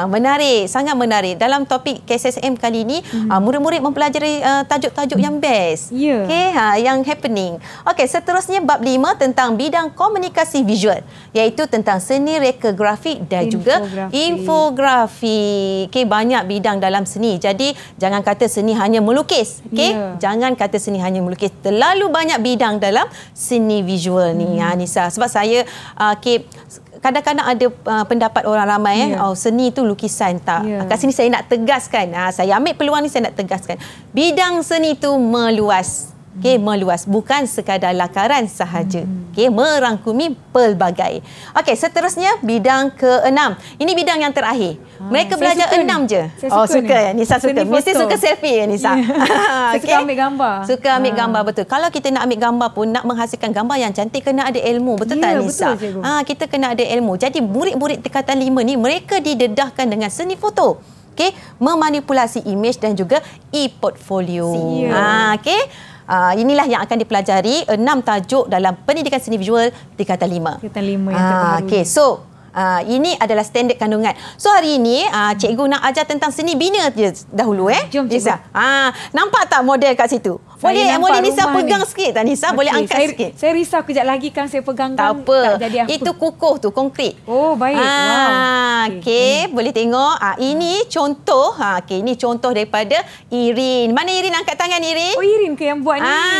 menarik. sangat menarik. Dalam topik KSSM kali ini, hmm. murid-murid mempelajari eh, tajuk-tajuk yang best. Yeah. Okey, ha yang happening. Okey, seterusnya bab 5 tentang bidang komunikasi visual iaitu tentang seni reka grafik dan juga infografi. Okey, banyak bidang dalam seni. Jadi jangan kata seni hanya melukis. Okey. Yeah. Ya. jangan kata seni hanya melukis terlalu banyak bidang dalam seni visual ni hmm. Anissa sebab saya uh, ah, keep kadang-kadang ada uh, pendapat orang ramai yeah. eh ya. oh seni tu lukisan tak yeah. kat sini saya nak tegaskan uh, saya ambil peluang ni saya nak tegaskan bidang seni tu meluas Okay, meluas bukan sekadar lakaran sahaja. Okay, merangkumi pelbagai. Okey, seterusnya bidang keenam. Ini bidang yang terakhir. Ah, mereka ah, belajar enam je. Saya oh, suka ya. Nisa suka. Mesti suka selfie ya Nisa. Yeah. okay. Suka ambil gambar. Suka ambil ha. gambar betul. Kalau kita nak ambil gambar pun nak menghasilkan gambar yang cantik kena ada ilmu, betul yeah, tak Nisa? Ah, ha, kita kena ada ilmu. Jadi murid-murid tingkatan lima ni mereka didedahkan dengan seni foto. Okey, memanipulasi image dan juga e-portfolio. Ya. Ah, ha, okey. Uh, inilah yang akan dipelajari enam tajuk dalam pendidikan seni visual tingkatan lima. Tingkatan lima yang ah, terbaru. okay. So, Uh, ini adalah standard kandungan. So hari ini uh, cikgu nak ajar tentang seni bina je dahulu eh. Jom Nisa. Uh, nampak tak model kat situ? Saya boleh boleh Nisa pegang ni. sikit tak Nisa? Okay. Boleh angkat saya, sikit. Saya risau kejap lagi kan saya pegang tak, kan, apa. tak jadi apa. Itu kukuh tu konkrit. Oh baik. Uh, wow. Okey, okay. hmm. boleh tengok. Uh, ini contoh. Ha uh, okay. ini contoh daripada Irin. Mana Irin angkat tangan Irin? Oh Irin ke yang buat ni? Ah uh,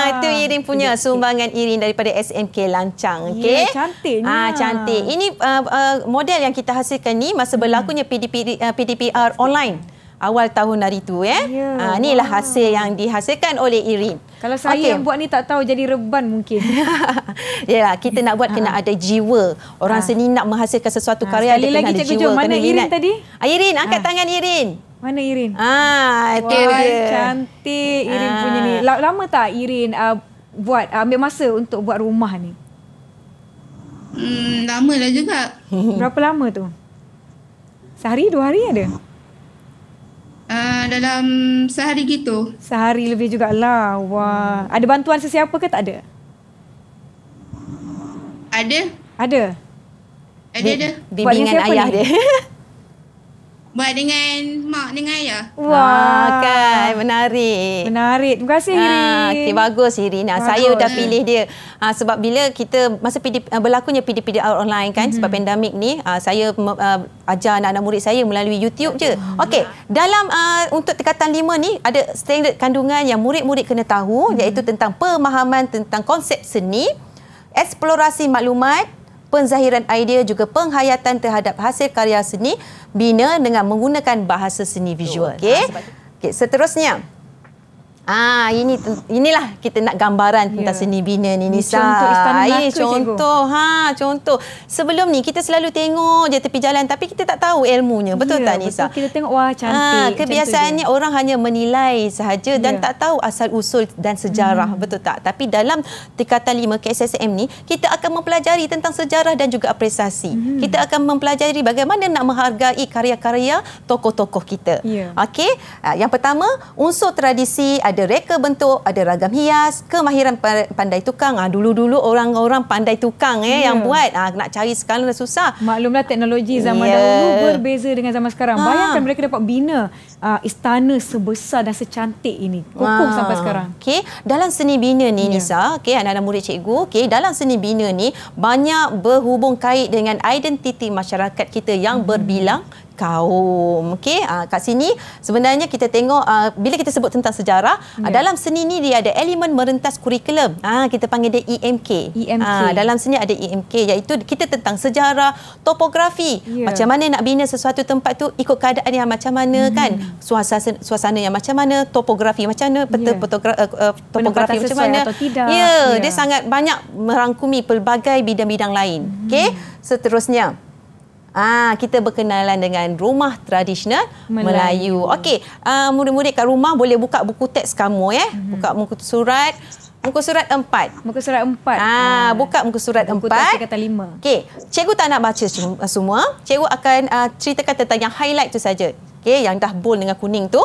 wow. itu Irin punya okay. sumbangan Irin daripada SMK Lancang. Okey. Yeah, cantiknya. Ah uh, cantik ini uh, uh, model yang kita hasilkan ni masa hmm. berlakunya PDP, uh, PDPR online awal tahun hari tu eh. ya. Eh? Yeah, uh, inilah wow. hasil yang dihasilkan oleh Irin. Kalau saya okay. yang buat ni tak tahu jadi reban mungkin. Yalah, kita nak buat kena ah. ada jiwa. Orang ah. seni nak menghasilkan sesuatu ha, karya dia lagi kena cikgu Mana Irin minat. tadi? Uh, Irin angkat ha. tangan Irin. Mana Irin? Ah, okay. Wah, cantik Irin ah. punya ni. Lama tak Irin uh, buat uh, ambil masa untuk buat rumah ni? Hmm, lama dah juga. Berapa lama tu? Sehari, dua hari ada? Uh, dalam sehari gitu. Sehari lebih jugalah. Wah. Ada bantuan sesiapa ke tak ada? Ada. Ada? Ada, ada. Bimbingan ayah ni? dia. buat dengan mak dengan ayah. Wah, ah. kan menarik. Menarik. Terima kasih ah, Irina. Ah, okay, bagus Irina. Bagus. Saya dah pilih dia. Ah, sebab bila kita masa PD, ah, berlakunya PDPD out online kan mm-hmm. sebab mhm. pandemik ni, ah, saya ah, ajar anak-anak murid saya melalui YouTube je. Ah. Okey, dalam ah, untuk tingkatan lima ni ada standard kandungan yang murid-murid kena tahu mm-hmm. iaitu tentang pemahaman tentang konsep seni, eksplorasi maklumat, penzahiran idea juga penghayatan terhadap hasil karya seni bina dengan menggunakan bahasa seni visual. Oh, okay, Okey, seterusnya. Ah ini inilah kita nak gambaran yeah. tentang seni bina ni Nisa. Contoh istana Melaka, contoh cikgu. ha contoh. Sebelum ni kita selalu tengok je tepi jalan tapi kita tak tahu ilmunya. Betul yeah, tak Nisa? Betul. Kita tengok wah cantik. Ha, kebiasaannya orang hanya menilai sahaja dan yeah. tak tahu asal usul dan sejarah. Hmm. Betul tak? Tapi dalam tingkatan 5 KSSM ni kita akan mempelajari tentang sejarah dan juga apresiasi. Hmm. Kita akan mempelajari bagaimana nak menghargai karya-karya tokoh-tokoh kita. Yeah. Okey. Ah, yang pertama unsur tradisi ada reka bentuk, ada ragam hias, kemahiran pandai tukang. Ah dulu-dulu orang-orang pandai tukang eh yeah. yang ya. buat. Ah nak cari sekarang dah susah. Maklumlah teknologi zaman yeah. dahulu berbeza dengan zaman sekarang. Ha. Bayangkan mereka dapat bina uh, istana sebesar dan secantik ini kokoh wow. sampai sekarang. Okey, dalam seni bina ni yeah. Nisa, okey anak-anak murid cikgu, okey dalam seni bina ni banyak berhubung kait dengan identiti masyarakat kita yang hmm. berbilang kaum. Okey, uh, kat sini sebenarnya kita tengok uh, bila kita sebut tentang sejarah, yeah. uh, ya. dalam seni ni dia ada elemen merentas kurikulum. Ah uh, kita panggil dia EMK. EMK. Uh, ah, dalam seni ada EMK iaitu kita tentang sejarah, topografi. Yeah. Macam mana nak bina sesuatu tempat tu ikut keadaan yang macam mana mm-hmm. kan? suasana suasana yang macam mana topografi macam mana peta yeah. Ya. uh, eh, topografi macam mana atau tidak. yeah, yeah. dia ya. sangat banyak merangkumi pelbagai bidang-bidang lain. Mm-hmm. Okey, seterusnya. Ah, kita berkenalan dengan rumah tradisional Melayu. Melayu. Okey, uh, murid-murid kat rumah boleh buka buku teks kamu ya. Eh. Mm-hmm. Buka muka surat Muka surat 4. Muka surat 4. Ah, ha, buka muka surat buku 4. Buku kata lima. Okey. Cikgu tak nak baca eh, semua. Cikgu akan uh, ceritakan tentang yang highlight tu saja. Okey, yang dah bold dengan kuning tu.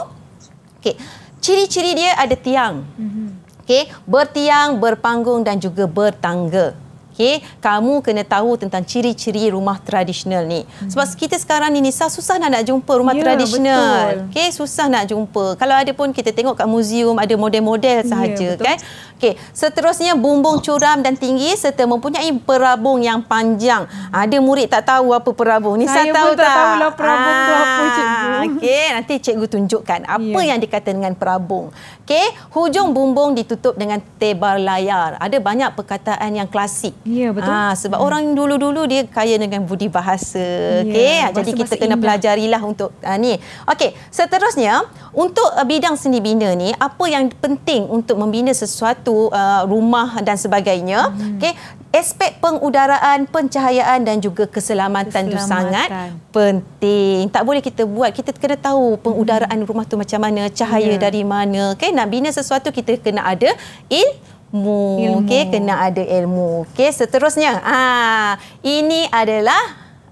Okey. Ciri-ciri dia ada tiang. Mhm. Okey, bertiang, berpanggung dan juga bertangga. Okey, kamu kena tahu tentang ciri-ciri rumah tradisional ni. Mhm. Sebab kita sekarang ni Nisa susah nak, nak jumpa rumah yeah, tradisional. Okey, susah nak jumpa. Kalau ada pun kita tengok kat museum ada model-model ya, sahaja yeah, kan. Okey, seterusnya bumbung curam dan tinggi serta mempunyai perabung yang panjang. Ada ah, murid tak tahu apa perabung ni? Saya pun tahu tak tahu lah perabung ah, tu apa ah, cikgu. Okey, nanti cikgu tunjukkan apa yeah. yang dikata dengan perabung. Okey, hujung bumbung ditutup dengan tebal layar. Ada banyak perkataan yang klasik. Ya, yeah, betul. Ah, sebab yeah. Hmm. orang dulu-dulu dia kaya dengan budi bahasa. Yeah, Okey, ah, jadi kita kena indah. pelajarilah untuk ah, ni. Okey, seterusnya untuk bidang seni bina ni apa yang penting untuk membina sesuatu satu uh, rumah dan sebagainya. Hmm. Okey, aspek pengudaraan, pencahayaan dan juga keselamatan, itu sangat penting. Tak boleh kita buat, kita kena tahu pengudaraan hmm. rumah tu macam mana, cahaya yeah. dari mana. Okey, nak bina sesuatu kita kena ada il ilmu, ilmu. kena ada ilmu okey seterusnya ah ini adalah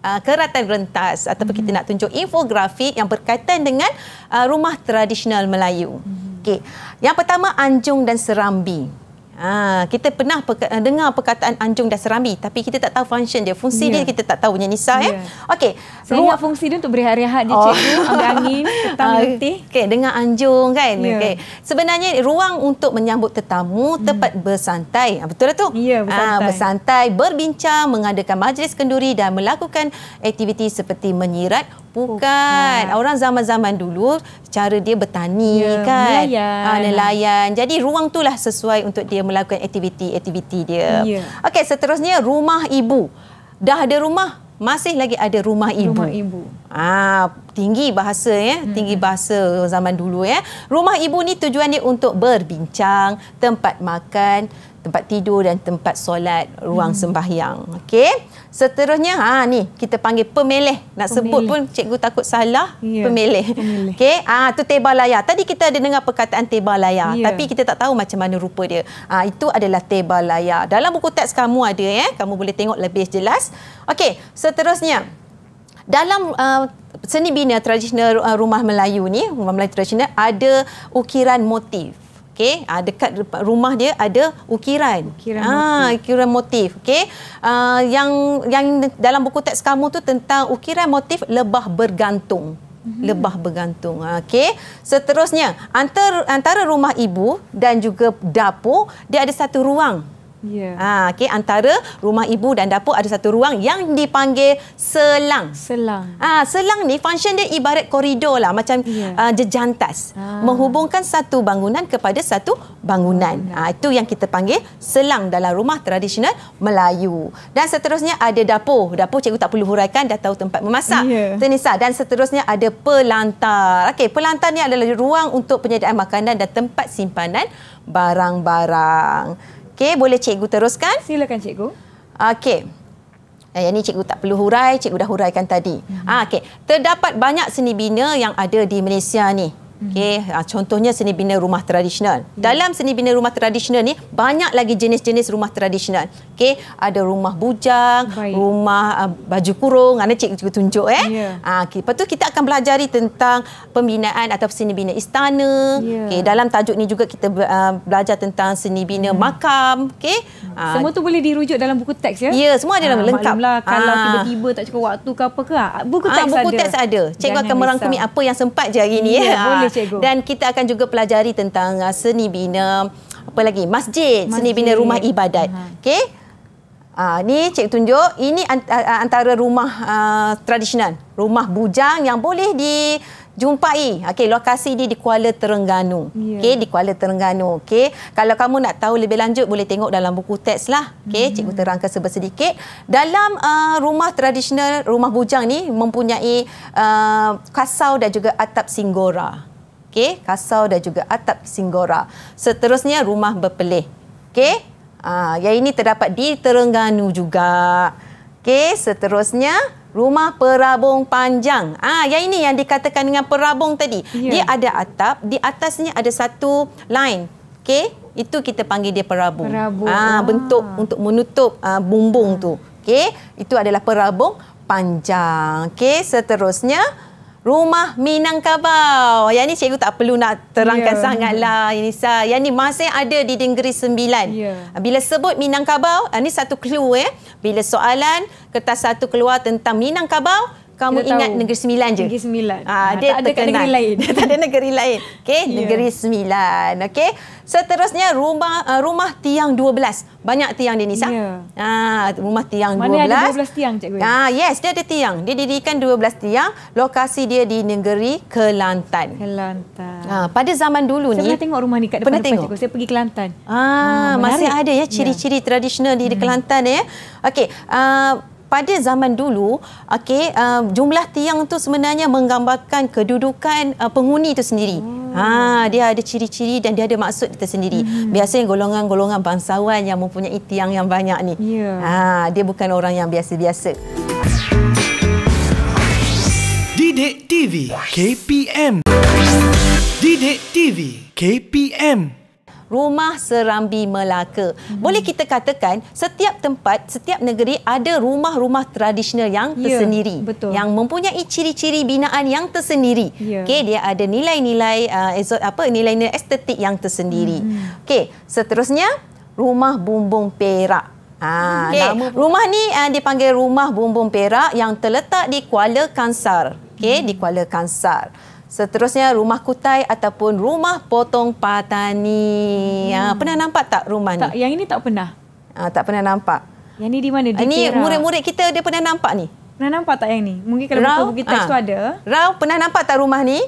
uh, keratan rentas ataupun hmm. kita nak tunjuk infografik yang berkaitan dengan uh, rumah tradisional Melayu hmm. Okey. Yang pertama anjung dan serambi. Ha, kita pernah peka, eh, dengar perkataan anjung dan serambi tapi kita tak tahu function dia, fungsi yeah. dia ya. kita tak tahu Nisa yeah. eh. Ya. Okey. Saya ruang... ingat fungsi dia untuk berehat-rehat dia oh. cikgu, ambil angin, tetang ah, letih. Okey, dengar anjung kan. Yeah. Okey. Sebenarnya ruang untuk menyambut tetamu, tempat hmm. bersantai. Ah, betul tak tu? Ya, yeah, bersantai. Ha, bersantai, berbincang, mengadakan majlis kenduri dan melakukan aktiviti seperti menyirat, Bukan. Bukan. Orang zaman-zaman dulu, cara dia bertani ya, kan. Nelayan. Ha, ah, nelayan. Jadi ruang tu lah sesuai untuk dia melakukan aktiviti-aktiviti dia. Ya. Okey, seterusnya rumah ibu. Dah ada rumah? Masih lagi ada rumah ibu. Rumah ibu. Ah, tinggi bahasa ya, hmm. tinggi bahasa zaman dulu ya. Rumah ibu ni tujuan dia untuk berbincang, tempat makan, tempat tidur dan tempat solat, ruang hmm. sembahyang. Okey. Seterusnya ha ni kita panggil pemeleh Nak pemilih. sebut pun cikgu takut salah yeah. Ya, pemilih. Okey, ah ha, tu tebal layar. Tadi kita ada dengar perkataan tebal layar yeah. tapi kita tak tahu macam mana rupa dia. Ah ha, itu adalah tebal layar. Dalam buku teks kamu ada ya. Eh? Kamu boleh tengok lebih jelas. Okey, seterusnya dalam uh, seni bina tradisional uh, rumah Melayu ni, rumah Melayu tradisional ada ukiran motif okey uh, dekat rumah dia ada ukiran ukiran ah, motif, ukiran motif. okey uh, yang yang dalam buku teks kamu tu tentang ukiran motif lebah bergantung Mm-hmm. lebah bergantung. Ah, okey. Seterusnya, antara antara rumah ibu dan juga dapur, dia ada satu ruang Yeah. Ya. Ha, okay, antara rumah ibu dan dapur ada satu ruang yang dipanggil selang. Selang. Ah, ha, selang ni function dia ibarat koridor lah, macam yeah. Ya. uh, jejantas ah. menghubungkan satu bangunan kepada satu bangunan. ha, itu yang kita panggil selang dalam rumah tradisional Melayu. Dan seterusnya ada dapur. Dapur cikgu tak perlu huraikan, dah tahu tempat memasak. Yeah. Tenisa. Dan seterusnya ada pelantar. Okay, pelantar ni adalah ruang untuk penyediaan makanan dan tempat simpanan barang-barang. Okey, boleh cikgu teruskan? Silakan cikgu. Okey. Eh, yang ini cikgu tak perlu hurai, cikgu dah huraikan tadi. -hmm. ha, ah, okay. Terdapat banyak seni bina yang ada di Malaysia ni. Okey, ah, contohnya seni bina rumah tradisional. Ya. Dalam seni bina rumah tradisional ni banyak lagi jenis-jenis rumah tradisional. Okey, ada rumah bujang, Baik. rumah uh, baju kurung, ana ah, cik juga tunjuk eh. Ya. Ah, yeah. okay. lepas tu kita akan belajar tentang pembinaan atau seni bina istana. Yeah. Okey, dalam tajuk ni juga kita uh, belajar tentang seni bina yeah. Hmm. makam, okey. Semua tu boleh dirujuk dalam buku teks ya. Ya, yeah, semua ada dalam lengkap. Maklumlah kalau uh, tiba-tiba tak cukup waktu ke apa ke, buku teks uh, buku ada. Buku teks ada. Cikgu akan merangkumi apa yang sempat je hari ni yeah, ya. Eh. Boleh cikgu. Dan kita akan juga pelajari tentang uh, seni bina apa lagi? Masjid, Masjid. seni bina rumah ibadat. Okey. Uh, ni cik tunjuk ini antara rumah uh, tradisional, rumah bujang yang boleh dijumpai. Okay, lokasi ini di Kuala Terengganu. Yeah. Okey, di Kuala Terengganu. Okay, Kalau kamu nak tahu lebih lanjut boleh tengok dalam buku teks lah. Okay, mm -hmm. cikgu terangkan sebersedikit. Dalam uh, rumah tradisional, rumah bujang ni mempunyai uh, kasau dan juga atap singgora okey kasau dan juga atap singgora seterusnya rumah berpeleh okey ha, yang ini terdapat di Terengganu juga okey seterusnya rumah perabung panjang ah ha, yang ini yang dikatakan dengan perabung tadi yeah. dia ada atap di atasnya ada satu line okey itu kita panggil dia perabung, perabung. Ha, ah bentuk untuk menutup uh, bumbung ha. tu okey itu adalah perabung panjang okey seterusnya Rumah Minangkabau. Yang ni cikgu tak perlu nak terangkan yeah. sangatlah Inisa. Yang ni masih ada di negeri sembilan. Yeah. Bila sebut Minangkabau, ini ah, satu clue. Eh. Bila soalan, kertas satu keluar tentang Minangkabau, kamu kita ingat tahu. negeri sembilan je. Negeri sembilan. Ha, ha, dia tak ada kat negeri lain. dia tak ada negeri lain. Okey, yeah. negeri sembilan. Okey. Seterusnya rumah uh, rumah tiang dua belas. Banyak tiang dia Nisa. Sah. Ya. Yeah. Ha, rumah tiang Mana 12. Mana ada 12 tiang, cikgu? Ah, yes, dia ada tiang. Dia didirikan belas tiang. Lokasi dia di negeri Kelantan. Kelantan. Ha, pada zaman dulu Saya ni. Saya pernah tengok rumah ni kat depan, depan cikgu. Saya pergi Kelantan. Ah, ha, masih ada ya ciri-ciri yeah. tradisional di, di hmm. Kelantan ya. Eh. Okey, uh, pada zaman dulu okey uh, jumlah tiang tu sebenarnya menggambarkan kedudukan uh, penghuni itu sendiri hmm. Ha, dia ada ciri-ciri dan dia ada maksud tersendiri. Hmm. Biasanya golongan-golongan bangsawan yang mempunyai tiang yang banyak ni. Yeah. Ha, dia bukan orang yang biasa-biasa. Dide TV KPM. Dide TV KPM rumah serambi Melaka. Hmm. Boleh kita katakan setiap tempat, setiap negeri ada rumah-rumah tradisional yang ya, tersendiri betul. yang mempunyai ciri-ciri binaan yang tersendiri. Ya. Okey, dia ada nilai-nilai uh, apa nilai-nilai estetik yang tersendiri. Hmm. Okey, seterusnya rumah bumbung Perak. Ha, ah, okay. rumah ni uh, dipanggil rumah bumbung Perak yang terletak di Kuala Kangsar. Okey, hmm. di Kuala Kangsar. Seterusnya rumah kutai ataupun rumah potong patani. Hmm. Ha, pernah nampak tak rumah ni? yang ini tak pernah. Ha, tak pernah nampak. Yang ini di mana? Di ini murid-murid kita dia pernah nampak ni. Pernah nampak tak yang ni? Mungkin kalau Rau, buku kita ha. tu ah. ada. Rau, pernah nampak tak rumah ni?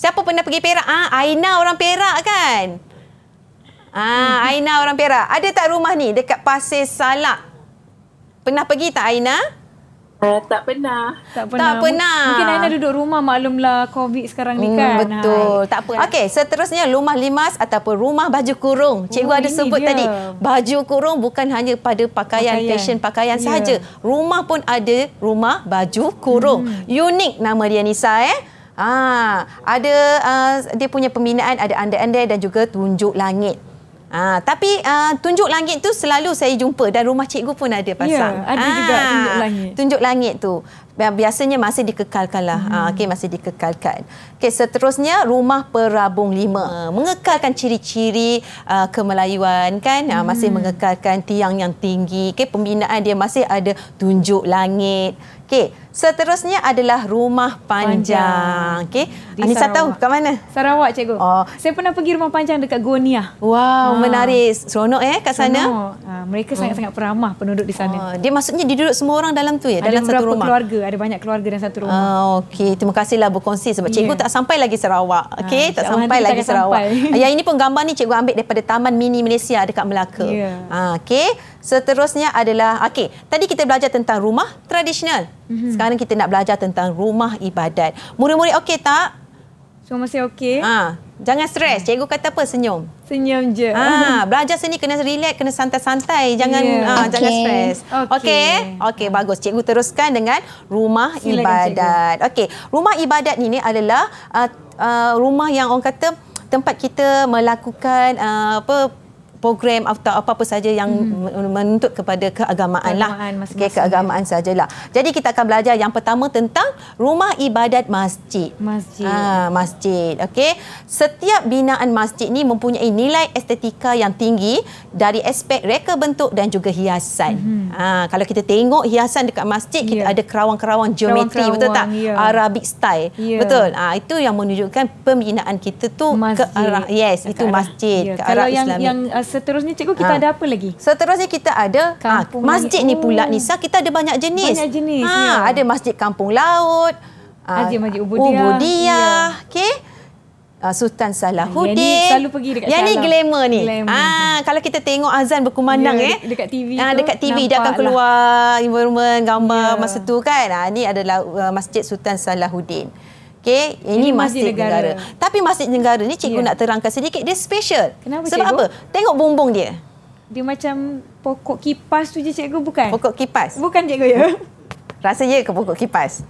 Siapa pernah pergi Perak? Ah, ha, Aina orang Perak kan? Ah, ha, Aina orang Perak. Ada tak rumah ni dekat Pasir Salak? Pernah pergi tak Aina? Eh, tak pernah. Tak pernah. Tak pernah. Mungkin Aina duduk rumah maklumlah COVID sekarang ni hmm, kan. Betul. Hai. Tak pernah. Okey, seterusnya rumah limas ataupun rumah baju kurung. Cikgu oh, ada sebut dia. tadi. Baju kurung bukan hanya pada pakaian, pakaian. fashion pakaian yeah. sahaja. Rumah pun ada rumah baju kurung. Hmm. Unik nama dia Nisa eh. Ah, ada uh, dia punya pembinaan ada anda-anda dan juga tunjuk langit. Ha, tapi uh, tunjuk langit tu selalu saya jumpa dan rumah cikgu pun ada pasang. Ya, ada ha, juga ah, tunjuk langit. Tunjuk langit tu biasanya masih dikekalkan lah. Hmm. Ha, okay, masih dikekalkan. Okay, seterusnya rumah perabung lima. Mengekalkan ciri-ciri uh, kemelayuan kan. Hmm. Ha, masih mengekalkan tiang yang tinggi. Okay, pembinaan dia masih ada tunjuk langit. Okay, Seterusnya adalah rumah panjang. panjang. Okey. Anissa tahu kat mana? Sarawak, cikgu. Oh. Saya pernah pergi rumah panjang dekat Gonia. Wow, ha. Ah. menarik. Seronok eh kat sana. Ha. Mereka oh. sangat-sangat hmm. peramah penduduk di sana. Oh. Dia maksudnya duduk semua orang dalam tu ya? Ada dalam satu rumah? Ada keluarga. Ada banyak keluarga dalam satu rumah. Oh, Okey. Terima kasihlah berkongsi sebab yeah. cikgu ya. tak sampai lagi Sarawak. Okey. Ha. Tak sampai lagi Sarawak. Sampai. Yang ini pun gambar ni cikgu ambil daripada Taman Mini Malaysia dekat Melaka. Yeah. Ya. Ha. Okey. Seterusnya adalah... Okey. Tadi kita belajar tentang rumah tradisional. Mm-hmm. Sekarang kita nak belajar tentang rumah ibadat. Murid-murid okey tak? Semua so, masih okey. Ha, jangan stres. Cikgu kata apa? Senyum. Senyum je. Ha, belajar sini kena relax, kena santai-santai. Jangan yeah. ha, okay. jangan stres. Okey. Okey, okay, bagus. Cikgu teruskan dengan rumah Silakan ibadat. Okey, rumah ibadat ni ni adalah uh, uh, rumah yang orang kata tempat kita melakukan uh, apa program atau apa-apa saja yang hmm. menuntut kepada keagamaan lah. Okay, keagamaan ya. sajalah. Jadi kita akan belajar yang pertama tentang rumah ibadat masjid. Masjid. Ah, masjid. Okey. Setiap binaan masjid ni mempunyai nilai estetika yang tinggi dari aspek reka bentuk dan juga hiasan. Hmm. Ah, kalau kita tengok hiasan dekat masjid yeah. kita ya. ada kerawang-kerawang geometri betul tak? Yeah. Arabic style. Yeah. Betul. Ah, itu yang menunjukkan pembinaan kita tu masjid. ke arah yes, ke itu arah. masjid yeah. ke kalau arah yang, Islam. Kalau yang uh, seterusnya cikgu kita ha. ada apa lagi? Seterusnya kita ada ha, masjid ni pula Nisa kita ada banyak jenis. Banyak jenis. Ha, ya. ada masjid kampung laut. Ha, masjid Masjid Ubudiah. Ubudiah. Ya. Okey. Ha, Sultan ya, Salahuddin. Yang ni selalu pergi dekat Yang ni glamour ni. Glamour. Ha, kalau kita tengok azan berkumandang ya, eh. Dekat TV ha, dekat TV dia akan lah. keluar lah. environment gambar ya. masa tu kan. Ha, ni adalah uh, Masjid Sultan Salahuddin. Okay, ini, ini masjid, masjid negara. negara. Tapi masjid negara ni cikgu yeah. nak terangkan sedikit dia special. Kenapa, Sebab cikgu? apa? Tengok bumbung dia. Dia macam pokok kipas tu je cikgu bukan? Pokok kipas. Bukan cikgu ya. Rasanya ke pokok kipas?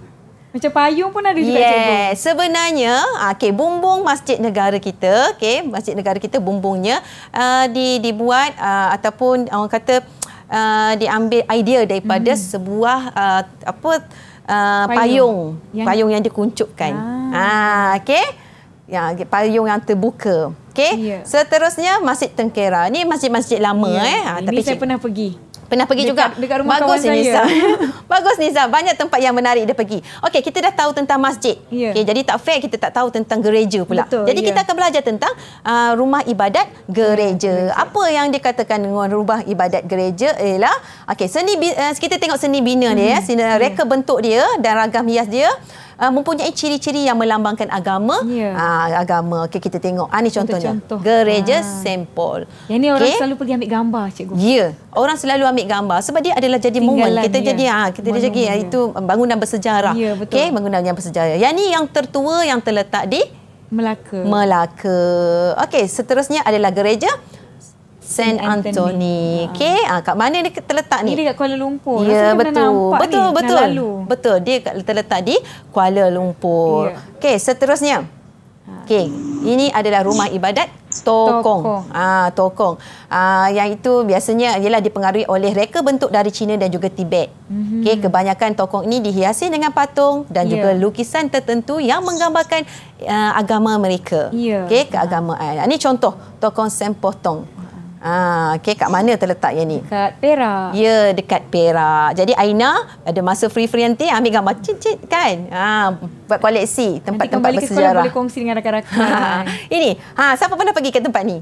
Macam payung pun ada juga yeah. cikgu. Sebenarnya, ah, okay, bumbung masjid negara kita, okay, masjid negara kita bumbungnya uh, di, dibuat uh, ataupun orang kata uh, diambil idea daripada hmm. sebuah uh, apa uh, ah, payung. payung payung yang, yang dikuncupkan. Ah, ah okey. Ya, payung yang terbuka. Okey. Yeah. Seterusnya Masjid Tengkera. Ni masjid-masjid lama yeah. eh. Ha, tapi saya pernah pergi. Pernah pergi dekat, juga. Dekat rumah Bagus kawan Nisa. saya. Bagus Nisa. Banyak tempat yang menarik dia pergi. Okey, kita dah tahu tentang masjid. Yeah. Okay, jadi tak fair kita tak tahu tentang gereja pula. Betul, jadi yeah. kita akan belajar tentang uh, rumah ibadat gereja. Yeah, hmm, Apa yeah. yang dikatakan dengan rumah ibadat gereja ialah... Okey, uh, kita tengok seni bina mm. dia. Hmm, ya, seni, yeah. Reka bentuk dia dan ragam hias dia uh, mempunyai ciri-ciri yang melambangkan agama yeah. Ya. uh, agama okay, kita tengok ah, ini contohnya contoh. gereja ah. St. Paul yang ini orang okay. selalu pergi ambil gambar cikgu ya yeah. orang selalu ambil gambar sebab dia adalah jadi momen kita dia. jadi ha, kita jadi momennya. Ah, itu bangunan bersejarah yeah, ya, okay, bangunan yang bersejarah yang ini yang tertua yang terletak di Melaka Melaka okay, seterusnya adalah gereja San Anthony, ha. Okey, ah kat mana dia terletak ni? Ini dekat Kuala Lumpur. Ya, Rasanya betul. Betul, ni, betul. Lalu. Betul. Dia terletak di Kuala Lumpur. Yeah. Okey, seterusnya. Ha. Okey, ini adalah rumah ibadat Tokong. Ah, Tokong. Ah, yang itu biasanya ialah dipengaruhi oleh reka bentuk dari China dan juga Tibet. Mm-hmm. Okey, kebanyakan Tokong ini dihiasi dengan patung dan yeah. juga lukisan tertentu yang menggambarkan uh, agama mereka. Yeah. Okey, keagamaan. Ah, ini contoh Tokong Sempotong. Ah, okey kat mana terletaknya ni? Dekat Perak. Ya, dekat Perak. Jadi Aina ada masa free-free nanti ambil gambar cincin kan? Ha, ah, buat koleksi tempat-tempat tempat bersejarah. Nanti boleh kongsi dengan rakan-rakan. Ha, ini. Ha, siapa pernah pergi ke tempat ni?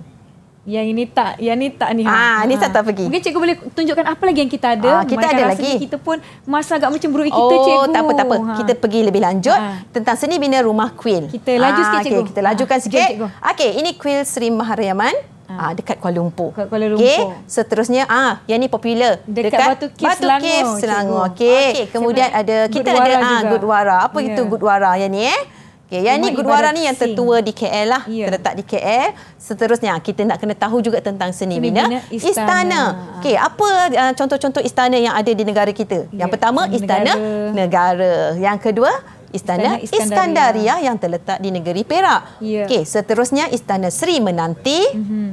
Yang ini tak, yang ini tak ni. Ha, ha. ni tak, tak pergi. Mungkin cikgu boleh tunjukkan apa lagi yang kita ada. Ha, kita Mereka ada lagi. Kita pun masa agak macam berui kita oh, cikgu. Oh, tak apa, tak apa. Ha. Kita pergi lebih lanjut ha. tentang seni bina rumah kuil. Kita laju ha, sikit cikgu. Okay, kita lajukan ha. sikit. Okey, ini kuil Sri Maharyaman. Ha. Ha, dekat Kuala Lumpur. Dekat Kuala Lumpur. Okay. Seterusnya, ah, yang ni popular. Dekat, dekat Batu Cave Selangor. Batu Selangor. Ah, okay. okay. Kemudian Sebab ada, kita Gudwara ada ha, Gudwara. Apa yeah. itu ya. Gudwara yang ni eh? Okay, yang ni Gudwara ni yang tertua di KL lah. Yeah. Terletak di KL. Seterusnya, kita nak kena tahu juga tentang seni, seni bina. bina. Istana. istana. Okay, apa uh, contoh-contoh istana yang ada di negara kita? Yeah. Yang ya, pertama, istana negara. negara. Yang kedua, Istana, Istana Iskandaria. Iskandaria yang terletak di negeri Perak. Yeah. Okey, seterusnya Istana Sri Menanti. Mm-hmm.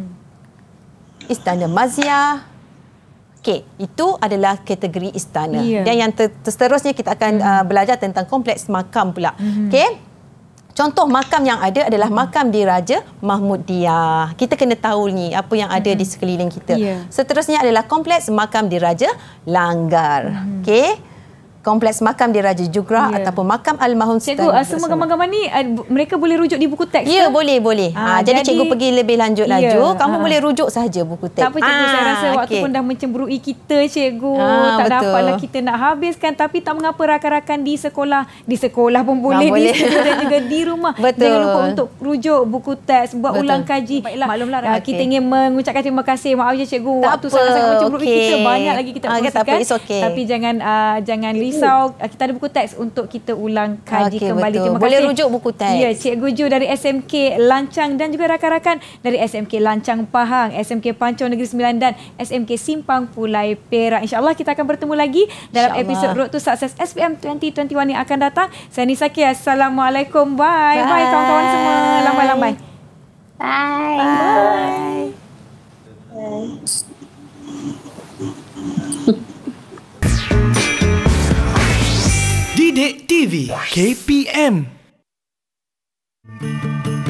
Istana Mazia. Okey, itu adalah kategori istana. Yeah. Dan yang ter- seterusnya kita akan mm-hmm. uh, belajar tentang kompleks makam pula. Mm-hmm. Okey. Contoh makam yang ada adalah makam di Raja Mahmud Diyah. Kita kena tahu ni apa yang ada hmm di sekeliling kita. Yeah. Seterusnya adalah kompleks makam di Raja Langgar. Mm-hmm. Okey kompleks makam di Raja Jugra yeah. ataupun makam almarhum Cikgu uh, semua gambar-gambar ni ah, mereka boleh rujuk di buku teks ya yeah, boleh boleh ha, ha, jadi, jadi cikgu pergi lebih lanjut yeah, laju kamu ha. boleh rujuk saja buku teks tak apa cikgu ha, saya rasa okay. waktu pun dah mencemburui kita cikgu ha, tak dapatlah kita nak habiskan tapi tak mengapa rakan-rakan di sekolah di sekolah pun boleh ha, di sekolah dan juga di rumah betul. jangan lupa untuk rujuk buku teks buat betul. ulang kaji Baiklah, maklumlah okay. kita ingin mengucapkan terima kasih maaf je ya, cikgu tak waktu apa. sangat-sangat okay. kita banyak lagi kita ha, tapi jangan jangan It's risau ah, kita ada buku teks untuk kita ulang kaji okay, kembali. Betul. Terima kasih. Boleh rujuk buku teks. Ya, cik Ju dari SMK Lancang dan juga rakan-rakan dari SMK Lancang Pahang, SMK Pancong Negeri Sembilan dan SMK Simpang Pulai Perak. InsyaAllah kita akan bertemu lagi dalam episod Road to Success SPM 2021 yang akan datang. Saya Nisa Kia. Assalamualaikum. Bye. Bye, Bye kawan-kawan semua. Lambai-lambai. Bye. Bye. Bye. Bye. Bye. Bye. Bye. Sidik TV KPM. Thank you.